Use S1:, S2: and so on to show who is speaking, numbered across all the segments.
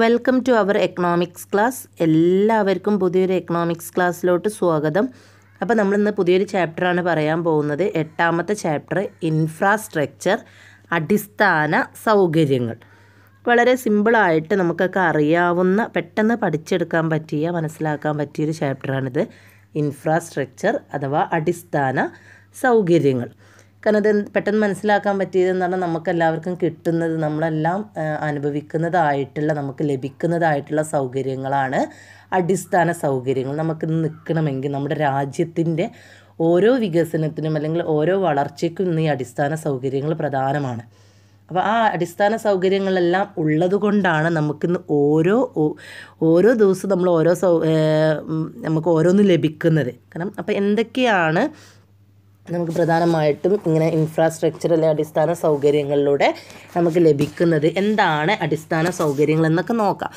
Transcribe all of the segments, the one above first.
S1: Welcome to our economics class എല്ലാവർക്കും പുതിയൊരു economics ക്ലാസ്സിലോട്ട് സ്വാഗതം അപ്പോൾ നമ്മളിന്ന് പുതിയൊരു ചാപ്റ്ററാണ് പറയാൻ പോകുന്നത് എട്ടാമത്തെ ചാപ്റ്റർ ഇൻഫ്രാസ്ട്രക്ചർ അടിസ്ഥാന സൗകര്യങ്ങൾ വളരെ സിമ്പിളായിട്ട് നമുക്കൊക്കെ അറിയാവുന്ന പെട്ടെന്ന് പഠിച്ചെടുക്കാൻ പറ്റിയ മനസ്സിലാക്കാൻ പറ്റിയൊരു ചാപ്റ്ററാണിത് ഇൻഫ്രാസ്ട്രക്ചർ അഥവാ അടിസ്ഥാന സൗകര്യങ്ങൾ കാരണം അത് പെട്ടെന്ന് മനസ്സിലാക്കാൻ പറ്റിയതെന്ന് പറഞ്ഞാൽ നമുക്കെല്ലാവർക്കും കിട്ടുന്നത് നമ്മളെല്ലാം അനുഭവിക്കുന്നതായിട്ടുള്ള നമുക്ക് ലഭിക്കുന്നതായിട്ടുള്ള സൗകര്യങ്ങളാണ് അടിസ്ഥാന സൗകര്യങ്ങൾ നമുക്ക് നിൽക്കണമെങ്കിൽ നമ്മുടെ രാജ്യത്തിൻ്റെ ഓരോ വികസനത്തിനും അല്ലെങ്കിൽ ഓരോ വളർച്ചയ്ക്കും ഇന്ന് ഈ അടിസ്ഥാന സൗകര്യങ്ങൾ പ്രധാനമാണ് അപ്പോൾ ആ അടിസ്ഥാന സൗകര്യങ്ങളെല്ലാം ഉള്ളത് കൊണ്ടാണ് നമുക്കിന്ന് ഓരോ ഓരോ ദിവസവും നമ്മൾ ഓരോ സൗ നമുക്ക് ഓരോന്ന് ലഭിക്കുന്നത് കാരണം അപ്പോൾ എന്തൊക്കെയാണ് നമുക്ക് പ്രധാനമായിട്ടും ഇങ്ങനെ ഇൻഫ്രാസ്ട്രക്ചർ അല്ലെ അടിസ്ഥാന സൗകര്യങ്ങളിലൂടെ നമുക്ക് ലഭിക്കുന്നത് എന്താണ് അടിസ്ഥാന സൗകര്യങ്ങൾ എന്നൊക്കെ നോക്കാം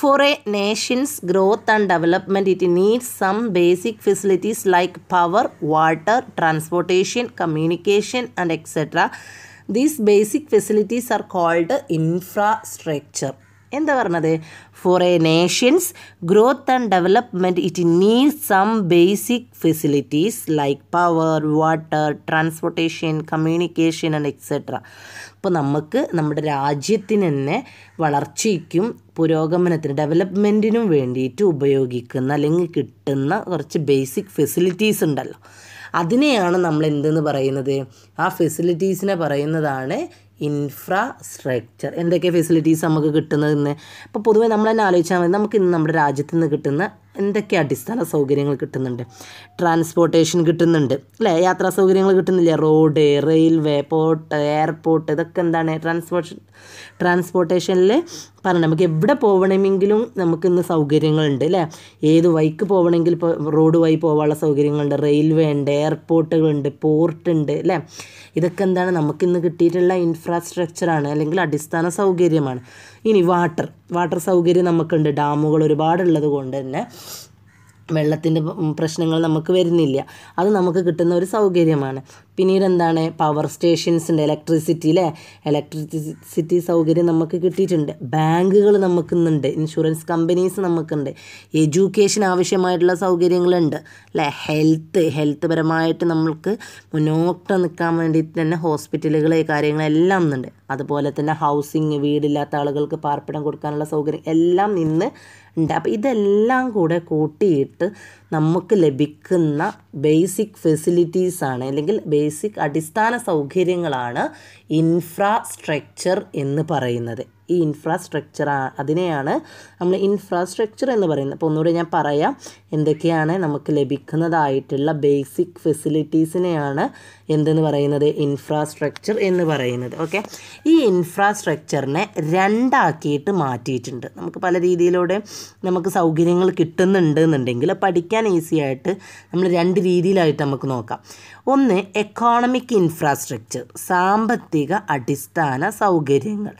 S1: for a nation's growth and development it needs some basic facilities like power water transportation communication and etcetera these basic facilities are called infrastructure എന്താ പറഞ്ഞത് for a nation's growth and development it needs some basic facilities like power water transportation communication and etcetera അപ്പോൾ നമുക്ക് നമ്മുടെ രാജ്യത്തിന് തന്നെ വളർച്ചയ്ക്കും പുരോഗമനത്തിന് ഡെവലപ്മെൻറ്റിനും വേണ്ടിയിട്ട് ഉപയോഗിക്കുന്ന അല്ലെങ്കിൽ കിട്ടുന്ന കുറച്ച് ബേസിക് ഫെസിലിറ്റീസ് ഉണ്ടല്ലോ അതിനെയാണ് നമ്മൾ എന്തെന്ന് പറയുന്നത് ആ ഫെസിലിറ്റീസിനെ പറയുന്നതാണ് ഇൻഫ്രാസ്ട്രക്ചർ എന്തൊക്കെ ഫെസിലിറ്റീസ് നമുക്ക് കിട്ടുന്നതെന്ന് ഇപ്പോൾ പൊതുവേ നമ്മൾ തന്നെ ആലോചിച്ചാൽ മതി നമുക്ക് ഇന്ന് നമ്മുടെ രാജ്യത്ത് നിന്ന് കിട്ടുന്ന എന്തൊക്കെ അടിസ്ഥാന സൗകര്യങ്ങൾ കിട്ടുന്നുണ്ട് ട്രാൻസ്പോർട്ടേഷൻ കിട്ടുന്നുണ്ട് അല്ലേ യാത്രാ സൗകര്യങ്ങൾ കിട്ടുന്നില്ല റോഡ് റെയിൽവേ പോർട്ട് എയർപോർട്ട് ഇതൊക്കെ എന്താണ് ട്രാൻസ്പോർട്ട് ട്രാൻസ്പോർട്ടേഷനിൽ പറഞ്ഞു നമുക്ക് എവിടെ പോകണമെങ്കിലും നമുക്കിന്ന് സൗകര്യങ്ങളുണ്ട് അല്ലേ ഏത് വഴിക്ക് പോകണമെങ്കിൽ ഇപ്പോൾ റോഡ് വഴി പോകാനുള്ള സൗകര്യങ്ങളുണ്ട് റെയിൽവേ ഉണ്ട് എയർപോർട്ടുകളുണ്ട് പോർട്ട് ഉണ്ട് അല്ലേ ഇതൊക്കെ എന്താണ് നമുക്കിന്ന് കിട്ടിയിട്ടുള്ള ഇൻഫ്രാസ്ട്രക്ചറാണ് അല്ലെങ്കിൽ അടിസ്ഥാന സൗകര്യമാണ് ഇനി വാട്ടർ വാട്ടർ സൗകര്യം നമുക്കുണ്ട് ഡാമുകൾ ഒരുപാടുള്ളത് കൊണ്ട് തന്നെ വെള്ളത്തിൻ്റെ പ്രശ്നങ്ങൾ നമുക്ക് വരുന്നില്ല അത് നമുക്ക് കിട്ടുന്ന ഒരു സൗകര്യമാണ് പിന്നീട് എന്താണ് പവർ സ്റ്റേഷൻസ് ഉണ്ട് ഇലക്ട്രിസിറ്റി അല്ലേ ഇലക്ട്രിസിറ്റി സൗകര്യം നമുക്ക് കിട്ടിയിട്ടുണ്ട് ബാങ്കുകൾ നമുക്ക് ഇന്നുണ്ട് ഇൻഷുറൻസ് കമ്പനീസ് നമുക്കുണ്ട് എഡ്യൂക്കേഷൻ ആവശ്യമായിട്ടുള്ള സൗകര്യങ്ങളുണ്ട് അല്ലേ ഹെൽത്ത് ഹെൽത്ത് പരമായിട്ട് നമ്മൾക്ക് മുന്നോട്ട് നിൽക്കാൻ വേണ്ടിയിട്ട് തന്നെ ഹോസ്പിറ്റലുകൾ കാര്യങ്ങളെല്ലാം ഇന്നുണ്ട് അതുപോലെ തന്നെ ഹൗസിങ് വീടില്ലാത്ത ആളുകൾക്ക് പാർപ്പിടം കൊടുക്കാനുള്ള സൗകര്യം എല്ലാം ഇന്ന് ഉണ്ട് അപ്പോൾ ഇതെല്ലാം കൂടെ കൂട്ടിയിട്ട് നമുക്ക് ലഭിക്കുന്ന ബേസിക് ഫെസിലിറ്റീസാണ് അല്ലെങ്കിൽ ബേസിക് അടിസ്ഥാന സൗകര്യങ്ങളാണ് ഇൻഫ്രാസ്ട്രക്ചർ എന്ന് പറയുന്നത് ഈ ഇൻഫ്രാസ്ട്രക്ചർ അതിനെയാണ് നമ്മൾ ഇൻഫ്രാസ്ട്രക്ചർ എന്ന് പറയുന്നത് അപ്പോൾ ഒന്നുകൂടി ഞാൻ പറയാം എന്തൊക്കെയാണ് നമുക്ക് ലഭിക്കുന്നതായിട്ടുള്ള ബേസിക് ഫെസിലിറ്റീസിനെയാണ് എന്തെന്ന് പറയുന്നത് ഇൻഫ്രാസ്ട്രക്ചർ എന്ന് പറയുന്നത് ഓക്കെ ഈ ഇൻഫ്രാസ്ട്രക്ചറിനെ രണ്ടാക്കിയിട്ട് മാറ്റിയിട്ടുണ്ട് നമുക്ക് പല രീതിയിലൂടെ നമുക്ക് സൗകര്യങ്ങൾ കിട്ടുന്നുണ്ട് എന്നുണ്ടെങ്കിൽ പഠിക്കാൻ ഈസി ആയിട്ട് നമ്മൾ രണ്ട് രീതിയിലായിട്ട് നമുക്ക് നോക്കാം ഒന്ന് എക്കോണമിക് ഇൻഫ്രാസ്ട്രക്ചർ സാമ്പത്തിക സാമ്പത്തിക അടിസ്ഥാന സൗകര്യങ്ങൾ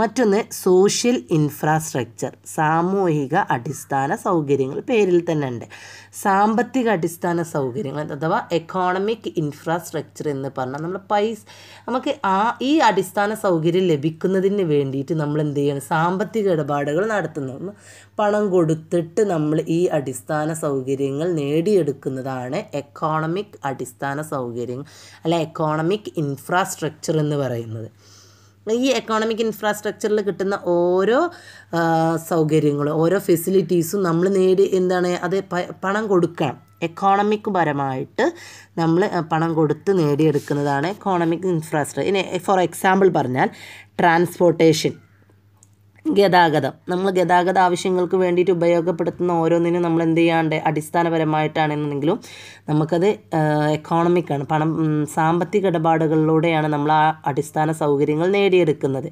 S1: മറ്റൊന്ന് സോഷ്യൽ ഇൻഫ്രാസ്ട്രക്ചർ സാമൂഹിക അടിസ്ഥാന സൗകര്യങ്ങൾ പേരിൽ തന്നെ ഉണ്ട് സാമ്പത്തിക അടിസ്ഥാന സൗകര്യങ്ങൾ അഥവാ എക്കോണമിക് ഇൻഫ്രാസ്ട്രക്ചർ എന്ന് പറഞ്ഞാൽ നമ്മൾ പൈസ നമുക്ക് ആ ഈ അടിസ്ഥാന സൗകര്യം ലഭിക്കുന്നതിന് വേണ്ടിയിട്ട് നമ്മൾ എന്ത് ചെയ്യണം സാമ്പത്തിക ഇടപാടുകൾ നടത്തുന്നു പണം കൊടുത്തിട്ട് നമ്മൾ ഈ അടിസ്ഥാന സൗകര്യങ്ങൾ നേടിയെടുക്കുന്നതാണ് എക്കോണമിക് അടിസ്ഥാന സൗകര്യങ്ങൾ അല്ലെ എക്കോണമിക് ഇൻഫ്രാസ്ട്രക്ചർ എന്ന് പറയുന്നത് ഈ എക്കോണമിക് ഇൻഫ്രാസ്ട്രക്ചറിൽ കിട്ടുന്ന ഓരോ സൗകര്യങ്ങളും ഓരോ ഫെസിലിറ്റീസും നമ്മൾ നേടി എന്താണ് അത് പണം കൊടുക്കണം എക്കോണമിക് പരമായിട്ട് നമ്മൾ പണം കൊടുത്ത് നേടിയെടുക്കുന്നതാണ് എക്കോണമിക് ഇൻഫ്രാസ്ട്രക്ചർ ഇനി ഫോർ എക്സാമ്പിൾ പറഞ്ഞാൽ ട്രാൻസ്പോർട്ടേഷൻ ഗതാഗതം നമ്മൾ ഗതാഗത ആവശ്യങ്ങൾക്ക് വേണ്ടിയിട്ട് ഉപയോഗപ്പെടുത്തുന്ന ഓരോന്നിനും നമ്മൾ എന്ത് ചെയ്യാണ്ട് അടിസ്ഥാനപരമായിട്ടാണെന്നെങ്കിലും നമുക്കത് എക്കോണമിക്കാണ് പണം സാമ്പത്തിക ഇടപാടുകളിലൂടെയാണ് നമ്മൾ ആ അടിസ്ഥാന സൗകര്യങ്ങൾ നേടിയെടുക്കുന്നത്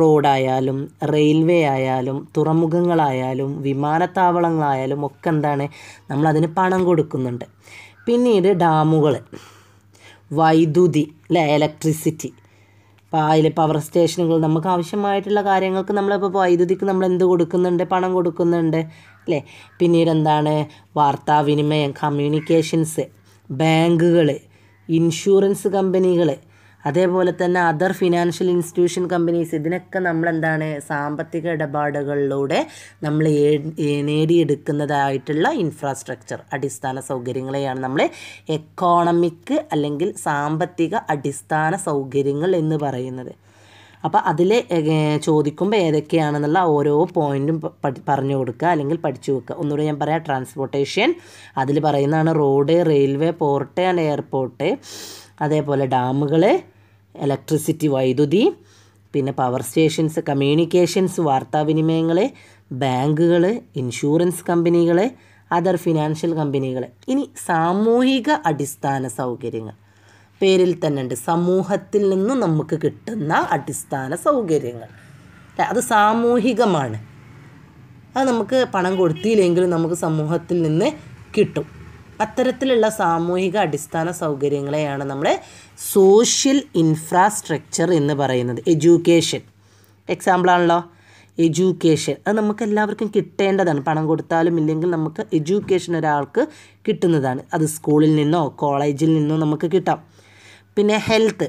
S1: റോഡായാലും റെയിൽവേ ആയാലും തുറമുഖങ്ങളായാലും വിമാനത്താവളങ്ങളായാലും ഒക്കെ എന്താണ് നമ്മളതിന് പണം കൊടുക്കുന്നുണ്ട് പിന്നീട് ഡാമുകൾ വൈദ്യുതി അല്ലെ ഇലക്ട്രിസിറ്റി ഇപ്പോൾ അതിൽ പവർ സ്റ്റേഷനുകൾ നമുക്ക് ആവശ്യമായിട്ടുള്ള കാര്യങ്ങൾക്ക് നമ്മളിപ്പോൾ വൈദ്യുതിക്ക് നമ്മൾ എന്ത് കൊടുക്കുന്നുണ്ട് പണം കൊടുക്കുന്നുണ്ട് അല്ലേ പിന്നീട് എന്താണ് വാർത്താവിനിമയം കമ്മ്യൂണിക്കേഷൻസ് ബാങ്കുകൾ ഇൻഷുറൻസ് കമ്പനികൾ അതേപോലെ തന്നെ അതർ ഫിനാൻഷ്യൽ ഇൻസ്റ്റിറ്റ്യൂഷൻ കമ്പനീസ് ഇതിനൊക്കെ നമ്മൾ എന്താണ് സാമ്പത്തിക ഇടപാടുകളിലൂടെ നമ്മൾ നേടിയെടുക്കുന്നതായിട്ടുള്ള ഇൻഫ്രാസ്ട്രക്ചർ അടിസ്ഥാന സൗകര്യങ്ങളെയാണ് നമ്മൾ എക്കോണമിക്ക് അല്ലെങ്കിൽ സാമ്പത്തിക അടിസ്ഥാന സൗകര്യങ്ങൾ എന്ന് പറയുന്നത് അപ്പോൾ അതിൽ ചോദിക്കുമ്പോൾ ഏതൊക്കെയാണെന്നുള്ള ഓരോ പോയിന്റും പറഞ്ഞു കൊടുക്കുക അല്ലെങ്കിൽ പഠിച്ചു വെക്കുക ഒന്നുകൂടെ ഞാൻ പറയാം ട്രാൻസ്പോർട്ടേഷൻ അതിൽ പറയുന്നതാണ് road railway port and airport അതേപോലെ ഡാമുകൾ ഇലക്ട്രിസിറ്റി വൈദ്യുതി പിന്നെ പവർ സ്റ്റേഷൻസ് കമ്മ്യൂണിക്കേഷൻസ് വാർത്താവിനിമയങ്ങൾ ബാങ്കുകൾ ഇൻഷുറൻസ് കമ്പനികൾ അതർ ഫിനാൻഷ്യൽ കമ്പനികൾ ഇനി സാമൂഹിക അടിസ്ഥാന സൗകര്യങ്ങൾ പേരിൽ തന്നെ ഉണ്ട് സമൂഹത്തിൽ നിന്ന് നമുക്ക് കിട്ടുന്ന അടിസ്ഥാന സൗകര്യങ്ങൾ അത് സാമൂഹികമാണ് അത് നമുക്ക് പണം കൊടുത്തില്ലെങ്കിലും നമുക്ക് സമൂഹത്തിൽ നിന്ന് കിട്ടും അത്തരത്തിലുള്ള സാമൂഹിക അടിസ്ഥാന സൗകര്യങ്ങളെയാണ് നമ്മുടെ സോഷ്യൽ ഇൻഫ്രാസ്ട്രക്ചർ എന്ന് പറയുന്നത് എഡ്യൂക്കേഷൻ എക്സാമ്പിളാണല്ലോ എഡ്യൂക്കേഷൻ അത് നമുക്ക് എല്ലാവർക്കും കിട്ടേണ്ടതാണ് പണം കൊടുത്താലും ഇല്ലെങ്കിൽ നമുക്ക് എഡ്യൂക്കേഷൻ ഒരാൾക്ക് കിട്ടുന്നതാണ് അത് സ്കൂളിൽ നിന്നോ കോളേജിൽ നിന്നോ നമുക്ക് കിട്ടാം പിന്നെ ഹെൽത്ത്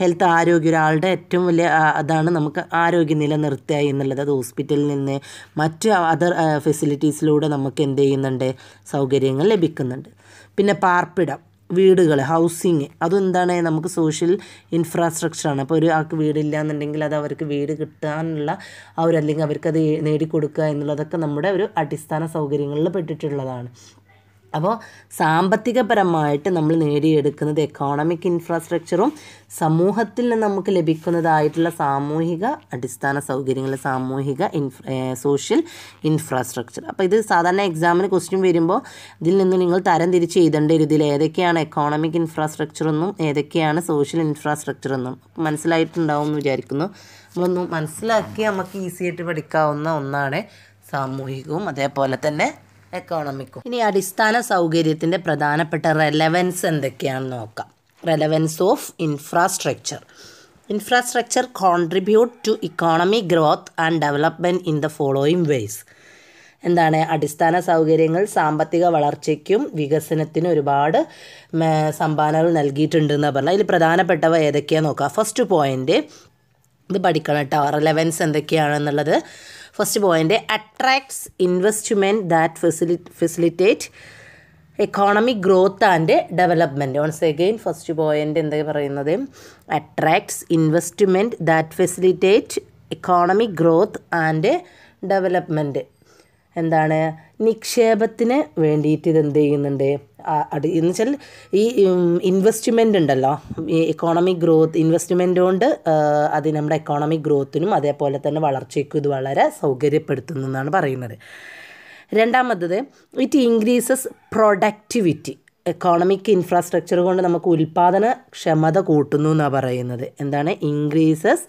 S1: ഹെൽത്ത് ആരോഗ്യം ഒരാളുടെ ഏറ്റവും വലിയ അതാണ് നമുക്ക് ആരോഗ്യം നിലനിർത്തുക എന്നുള്ളത് അത് ഹോസ്പിറ്റലിൽ നിന്ന് മറ്റ് അതർ ഫെസിലിറ്റീസിലൂടെ നമുക്ക് എന്ത് ചെയ്യുന്നുണ്ട് സൗകര്യങ്ങൾ ലഭിക്കുന്നുണ്ട് പിന്നെ പാർപ്പിടം വീടുകൾ ഹൗസിങ് അതെന്താണ് നമുക്ക് സോഷ്യൽ ഇൻഫ്രാസ്ട്രക്ചറാണ് അപ്പോൾ ഒരു ആൾക്ക് വീടില്ല എന്നുണ്ടെങ്കിൽ അത് അവർക്ക് വീട് കിട്ടാനുള്ള അവരല്ലെങ്കിൽ അവർക്കത് നേടിക്കൊടുക്കുക എന്നുള്ളതൊക്കെ നമ്മുടെ ഒരു അടിസ്ഥാന സൗകര്യങ്ങളിൽ പെട്ടിട്ടുള്ളതാണ് അപ്പോൾ സാമ്പത്തികപരമായിട്ട് നമ്മൾ നേടിയെടുക്കുന്നത് എക്കോണമിക് ഇൻഫ്രാസ്ട്രക്ചറും സമൂഹത്തിൽ നിന്ന് നമുക്ക് ലഭിക്കുന്നതായിട്ടുള്ള സാമൂഹിക അടിസ്ഥാന സൗകര്യങ്ങൾ സാമൂഹിക ഇൻഫ്ര സോഷ്യൽ ഇൻഫ്രാസ്ട്രക്ചർ അപ്പോൾ ഇത് സാധാരണ എക്സാമിന് ക്വസ്റ്റ്യൻ വരുമ്പോൾ ഇതിൽ നിന്ന് നിങ്ങൾ തരം തിരിച്ച് എഴുതേണ്ട ഒരു ഇതിൽ ഏതൊക്കെയാണ് എക്കോണമിക് ഇൻഫ്രാസ്ട്രക്ചർ എന്നും ഏതൊക്കെയാണ് സോഷ്യൽ ഇൻഫ്രാസ്ട്രക്ചർ എന്നും മനസ്സിലായിട്ടുണ്ടാവും എന്ന് വിചാരിക്കുന്നു നമ്മളൊന്ന് മനസ്സിലാക്കി നമുക്ക് ഈസി ആയിട്ട് പഠിക്കാവുന്ന ഒന്നാണ് സാമൂഹികവും അതേപോലെ തന്നെ എക്കോണമിക്കും ഇനി അടിസ്ഥാന സൗകര്യത്തിൻ്റെ പ്രധാനപ്പെട്ട റെലവൻസ് എന്തൊക്കെയാണെന്ന് നോക്കാം relevance of infrastructure infrastructure contribute to economy growth and development in the following ways എന്താണ് അടിസ്ഥാന സൗകര്യങ്ങൾ സാമ്പത്തിക വളർച്ചയ്ക്കും വികസനത്തിനും ഒരുപാട് സംഭാവനകൾ നൽകിയിട്ടുണ്ടെന്ന് പറഞ്ഞാൽ അതിൽ പ്രധാനപ്പെട്ടവ ഏതൊക്കെയാണെന്ന് നോക്കാം ഫസ്റ്റ് പോയിൻ്റ് ഇത് പഠിക്കണം കേട്ടോ റെലവൻസ് എന്തൊക്കെയാണെന്നുള്ളത് first point attracts investment that ഫെസിലി facilitate economic growth and development once again first point എന്താ പറയുന്നത് attracts investment that facilitate economic growth and development എന്താണ് നിക്ഷേപത്തിന് വേണ്ടിയിട്ട് ഇത് എന്ത് ചെയ്യുന്നുണ്ട് അടി എന്ന് വെച്ചാൽ ഈ ഇൻവെസ്റ്റ്മെൻ്റ് ഉണ്ടല്ലോ ഇക്കോണമിക് ഗ്രോത്ത് ഇൻവെസ്റ്റ്മെൻ്റ് കൊണ്ട് അത് നമ്മുടെ എക്കോണമിക് ഗ്രോത്തിനും അതേപോലെ തന്നെ വളർച്ചയ്ക്കും ഇത് വളരെ സൗകര്യപ്പെടുത്തുന്നു എന്നാണ് പറയുന്നത് രണ്ടാമത്തത് it increases productivity economic infrastructure കൊണ്ട് നമുക്ക് ഉൽപ്പാദന ക്ഷമത കൂട്ടുന്നു എന്നാണ് പറയുന്നത് എന്താണ് ഇൻക്രീസസ്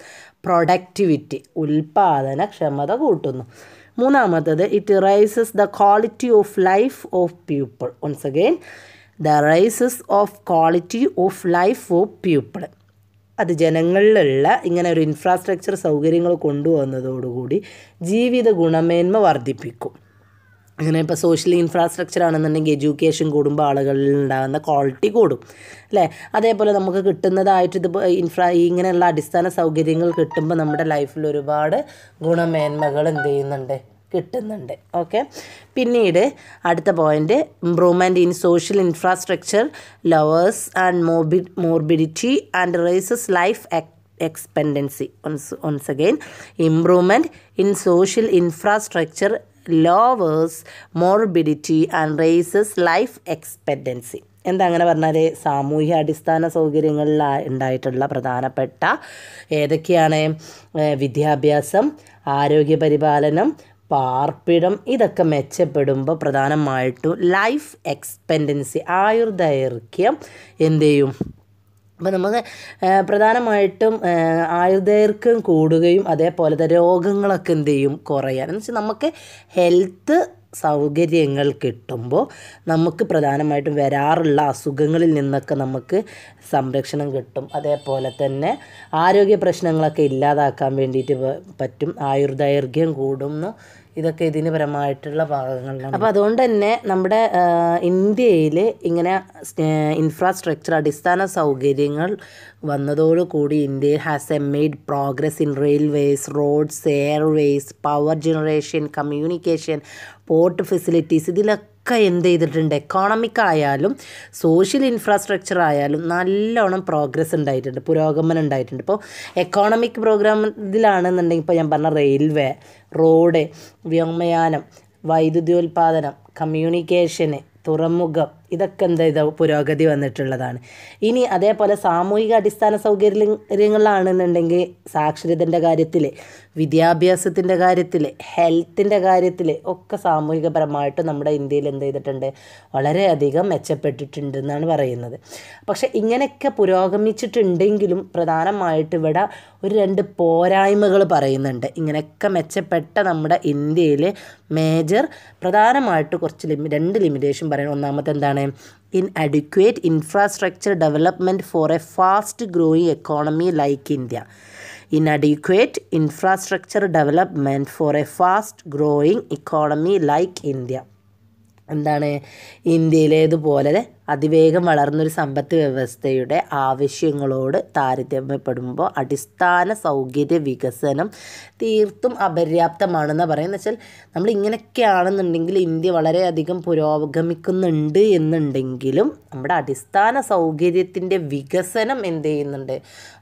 S1: പ്രൊഡക്ടിവിറ്റി ഉൽപ്പാദന ക്ഷമത കൂട്ടുന്നു മൂന്നാമത്തത് it raises the quality of life of people once again the raises of quality of life of people അത് ജനങ്ങളിലുള്ള ഇങ്ങനെ ഒരു ഇൻഫ്രാസ്ട്രക്ചർ സൗകര്യങ്ങൾ കൊണ്ടുവന്നതോടുകൂടി ജീവിത ഗുണമേന്മ വർദ്ധിപ്പിക്കും അങ്ങനെ ഇപ്പോൾ സോഷ്യൽ ഇൻഫ്രാസ്ട്രക്ചർ ആണെന്നുണ്ടെങ്കിൽ എഡ്യൂക്കേഷൻ കൂടുമ്പോൾ ആളുകളിൽ ഉണ്ടാകുന്ന ക്വാളിറ്റി കൂടും അല്ലേ അതേപോലെ നമുക്ക് കിട്ടുന്നതായിട്ട് ഇത് ഇൻഫ്രാ ഇങ്ങനെയുള്ള അടിസ്ഥാന സൗകര്യങ്ങൾ കിട്ടുമ്പോൾ നമ്മുടെ ലൈഫിൽ ഒരുപാട് ഗുണമേന്മകൾ എന്ത് ചെയ്യുന്നുണ്ട് കിട്ടുന്നുണ്ട് ഓക്കെ പിന്നീട് അടുത്ത point improvement in social infrastructure lowers and മോബി morbidity and raises life expectancy once once again improvement in social infrastructure lowers morbidity and raises life expectancy എന്താ അങ്ങനെ പറഞ്ഞാൽ സാമൂഹ്യ അടിസ്ഥാന സൗകര്യങ്ങളിൽ ഉണ്ടായിട്ടുള്ള പ്രധാനപ്പെട്ട ഏതൊക്കെയാണ് വിദ്യാഭ്യാസം ആരോഗ്യ പരിപാലനം പാർപ്പിടം ഇതൊക്കെ മെച്ചപ്പെടുമ്പോൾ പ്രധാനമായിട്ടും ലൈഫ് എക്സ്പെൻഡൻസി ആയുർദൈർഘ്യം എന്തു ചെയ്യും അപ്പം നമുക്ക് പ്രധാനമായിട്ടും ആയുർദൈർഘ്യം കൂടുകയും അതേപോലെ തന്നെ രോഗങ്ങളൊക്കെ എന്ത് ചെയ്യും കുറയാൻ എന്ന് വെച്ചാൽ നമുക്ക് ഹെൽത്ത് സൗകര്യങ്ങൾ കിട്ടുമ്പോൾ നമുക്ക് പ്രധാനമായിട്ടും വരാറുള്ള അസുഖങ്ങളിൽ നിന്നൊക്കെ നമുക്ക് സംരക്ഷണം കിട്ടും അതേപോലെ തന്നെ ആരോഗ്യ പ്രശ്നങ്ങളൊക്കെ ഇല്ലാതാക്കാൻ വേണ്ടിയിട്ട് പറ്റും ആയുർദൈർഘ്യം കൂടുന്നു ഇതൊക്കെ ഇതിന് പരമായിട്ടുള്ള ഭാഗങ്ങളിലാണ് അപ്പോൾ അതുകൊണ്ട് തന്നെ നമ്മുടെ ഇന്ത്യയിൽ ഇങ്ങനെ ഇൻഫ്രാസ്ട്രക്ചർ അടിസ്ഥാന സൗകര്യങ്ങൾ വന്നതോടുകൂടി India has a made progress in railways roads airways power generation communication port facilities ഇതിലൊക്കെ ഒക്കെ എന്ത് ചെയ്തിട്ടുണ്ട് എക്കോണമിക് ആയാലും സോഷ്യൽ ഇൻഫ്രാസ്ട്രക്ചർ ആയാലും നല്ലോണം പ്രോഗ്രസ് ഉണ്ടായിട്ടുണ്ട് പുരോഗമനം ഉണ്ടായിട്ടുണ്ട് ഇപ്പോൾ എക്കോണമിക് പ്രോഗ്രാം ഇതിലാണെന്നുണ്ടെങ്കിൽ ഇപ്പോൾ ഞാൻ പറഞ്ഞ റെയിൽവേ റോഡ് വ്യോമയാനം വൈദ്യുതി ഉൽപ്പാദനം കമ്മ്യൂണിക്കേഷന് തുറമുഖം ഇതൊക്കെ എന്താ ഇത് പുരോഗതി വന്നിട്ടുള്ളതാണ് ഇനി അതേപോലെ സാമൂഹിക അടിസ്ഥാന സൗകര്യങ്ങളാണെന്നുണ്ടെങ്കിൽ സാക്ഷരതൻ്റെ കാര്യത്തിൽ വിദ്യാഭ്യാസത്തിൻ്റെ കാര്യത്തിൽ ഹെൽത്തിൻ്റെ കാര്യത്തിൽ ഒക്കെ സാമൂഹികപരമായിട്ട് നമ്മുടെ ഇന്ത്യയിൽ എന്ത് ചെയ്തിട്ടുണ്ട് വളരെയധികം മെച്ചപ്പെട്ടിട്ടുണ്ട് എന്നാണ് പറയുന്നത് പക്ഷേ ഇങ്ങനെയൊക്കെ പുരോഗമിച്ചിട്ടുണ്ടെങ്കിലും പ്രധാനമായിട്ട് ഇവിടെ ഒരു രണ്ട് പോരായ്മകൾ പറയുന്നുണ്ട് ഇങ്ങനെയൊക്കെ മെച്ചപ്പെട്ട നമ്മുടെ ഇന്ത്യയിൽ മേജർ പ്രധാനമായിട്ട് കുറച്ച് ലിമി രണ്ട് ലിമിറ്റേഷൻ പറയുന്നത് ഒന്നാമത്തെ എന്താണ് എന്താണ് inadequate infrastructure development for a fast growing economy like India inadequate infrastructure development for a fast growing economy like India എന്താണ് ഇന്ത്യയിലേതുപോലെ അതിവേഗം വളർന്നൊരു സമ്പത്ത് വ്യവസ്ഥയുടെ ആവശ്യങ്ങളോട് താരതമ്യപ്പെടുമ്പോൾ അടിസ്ഥാന സൗകര്യ വികസനം തീർത്തും അപര്യാപ്തമാണെന്ന് പറയുന്നത് വെച്ചാൽ നമ്മൾ ഇങ്ങനെയൊക്കെയാണെന്നുണ്ടെങ്കിൽ ഇന്ത്യ വളരെയധികം പുരോഗമിക്കുന്നുണ്ട് എന്നുണ്ടെങ്കിലും നമ്മുടെ അടിസ്ഥാന സൗകര്യത്തിൻ്റെ വികസനം എന്ത് ചെയ്യുന്നുണ്ട്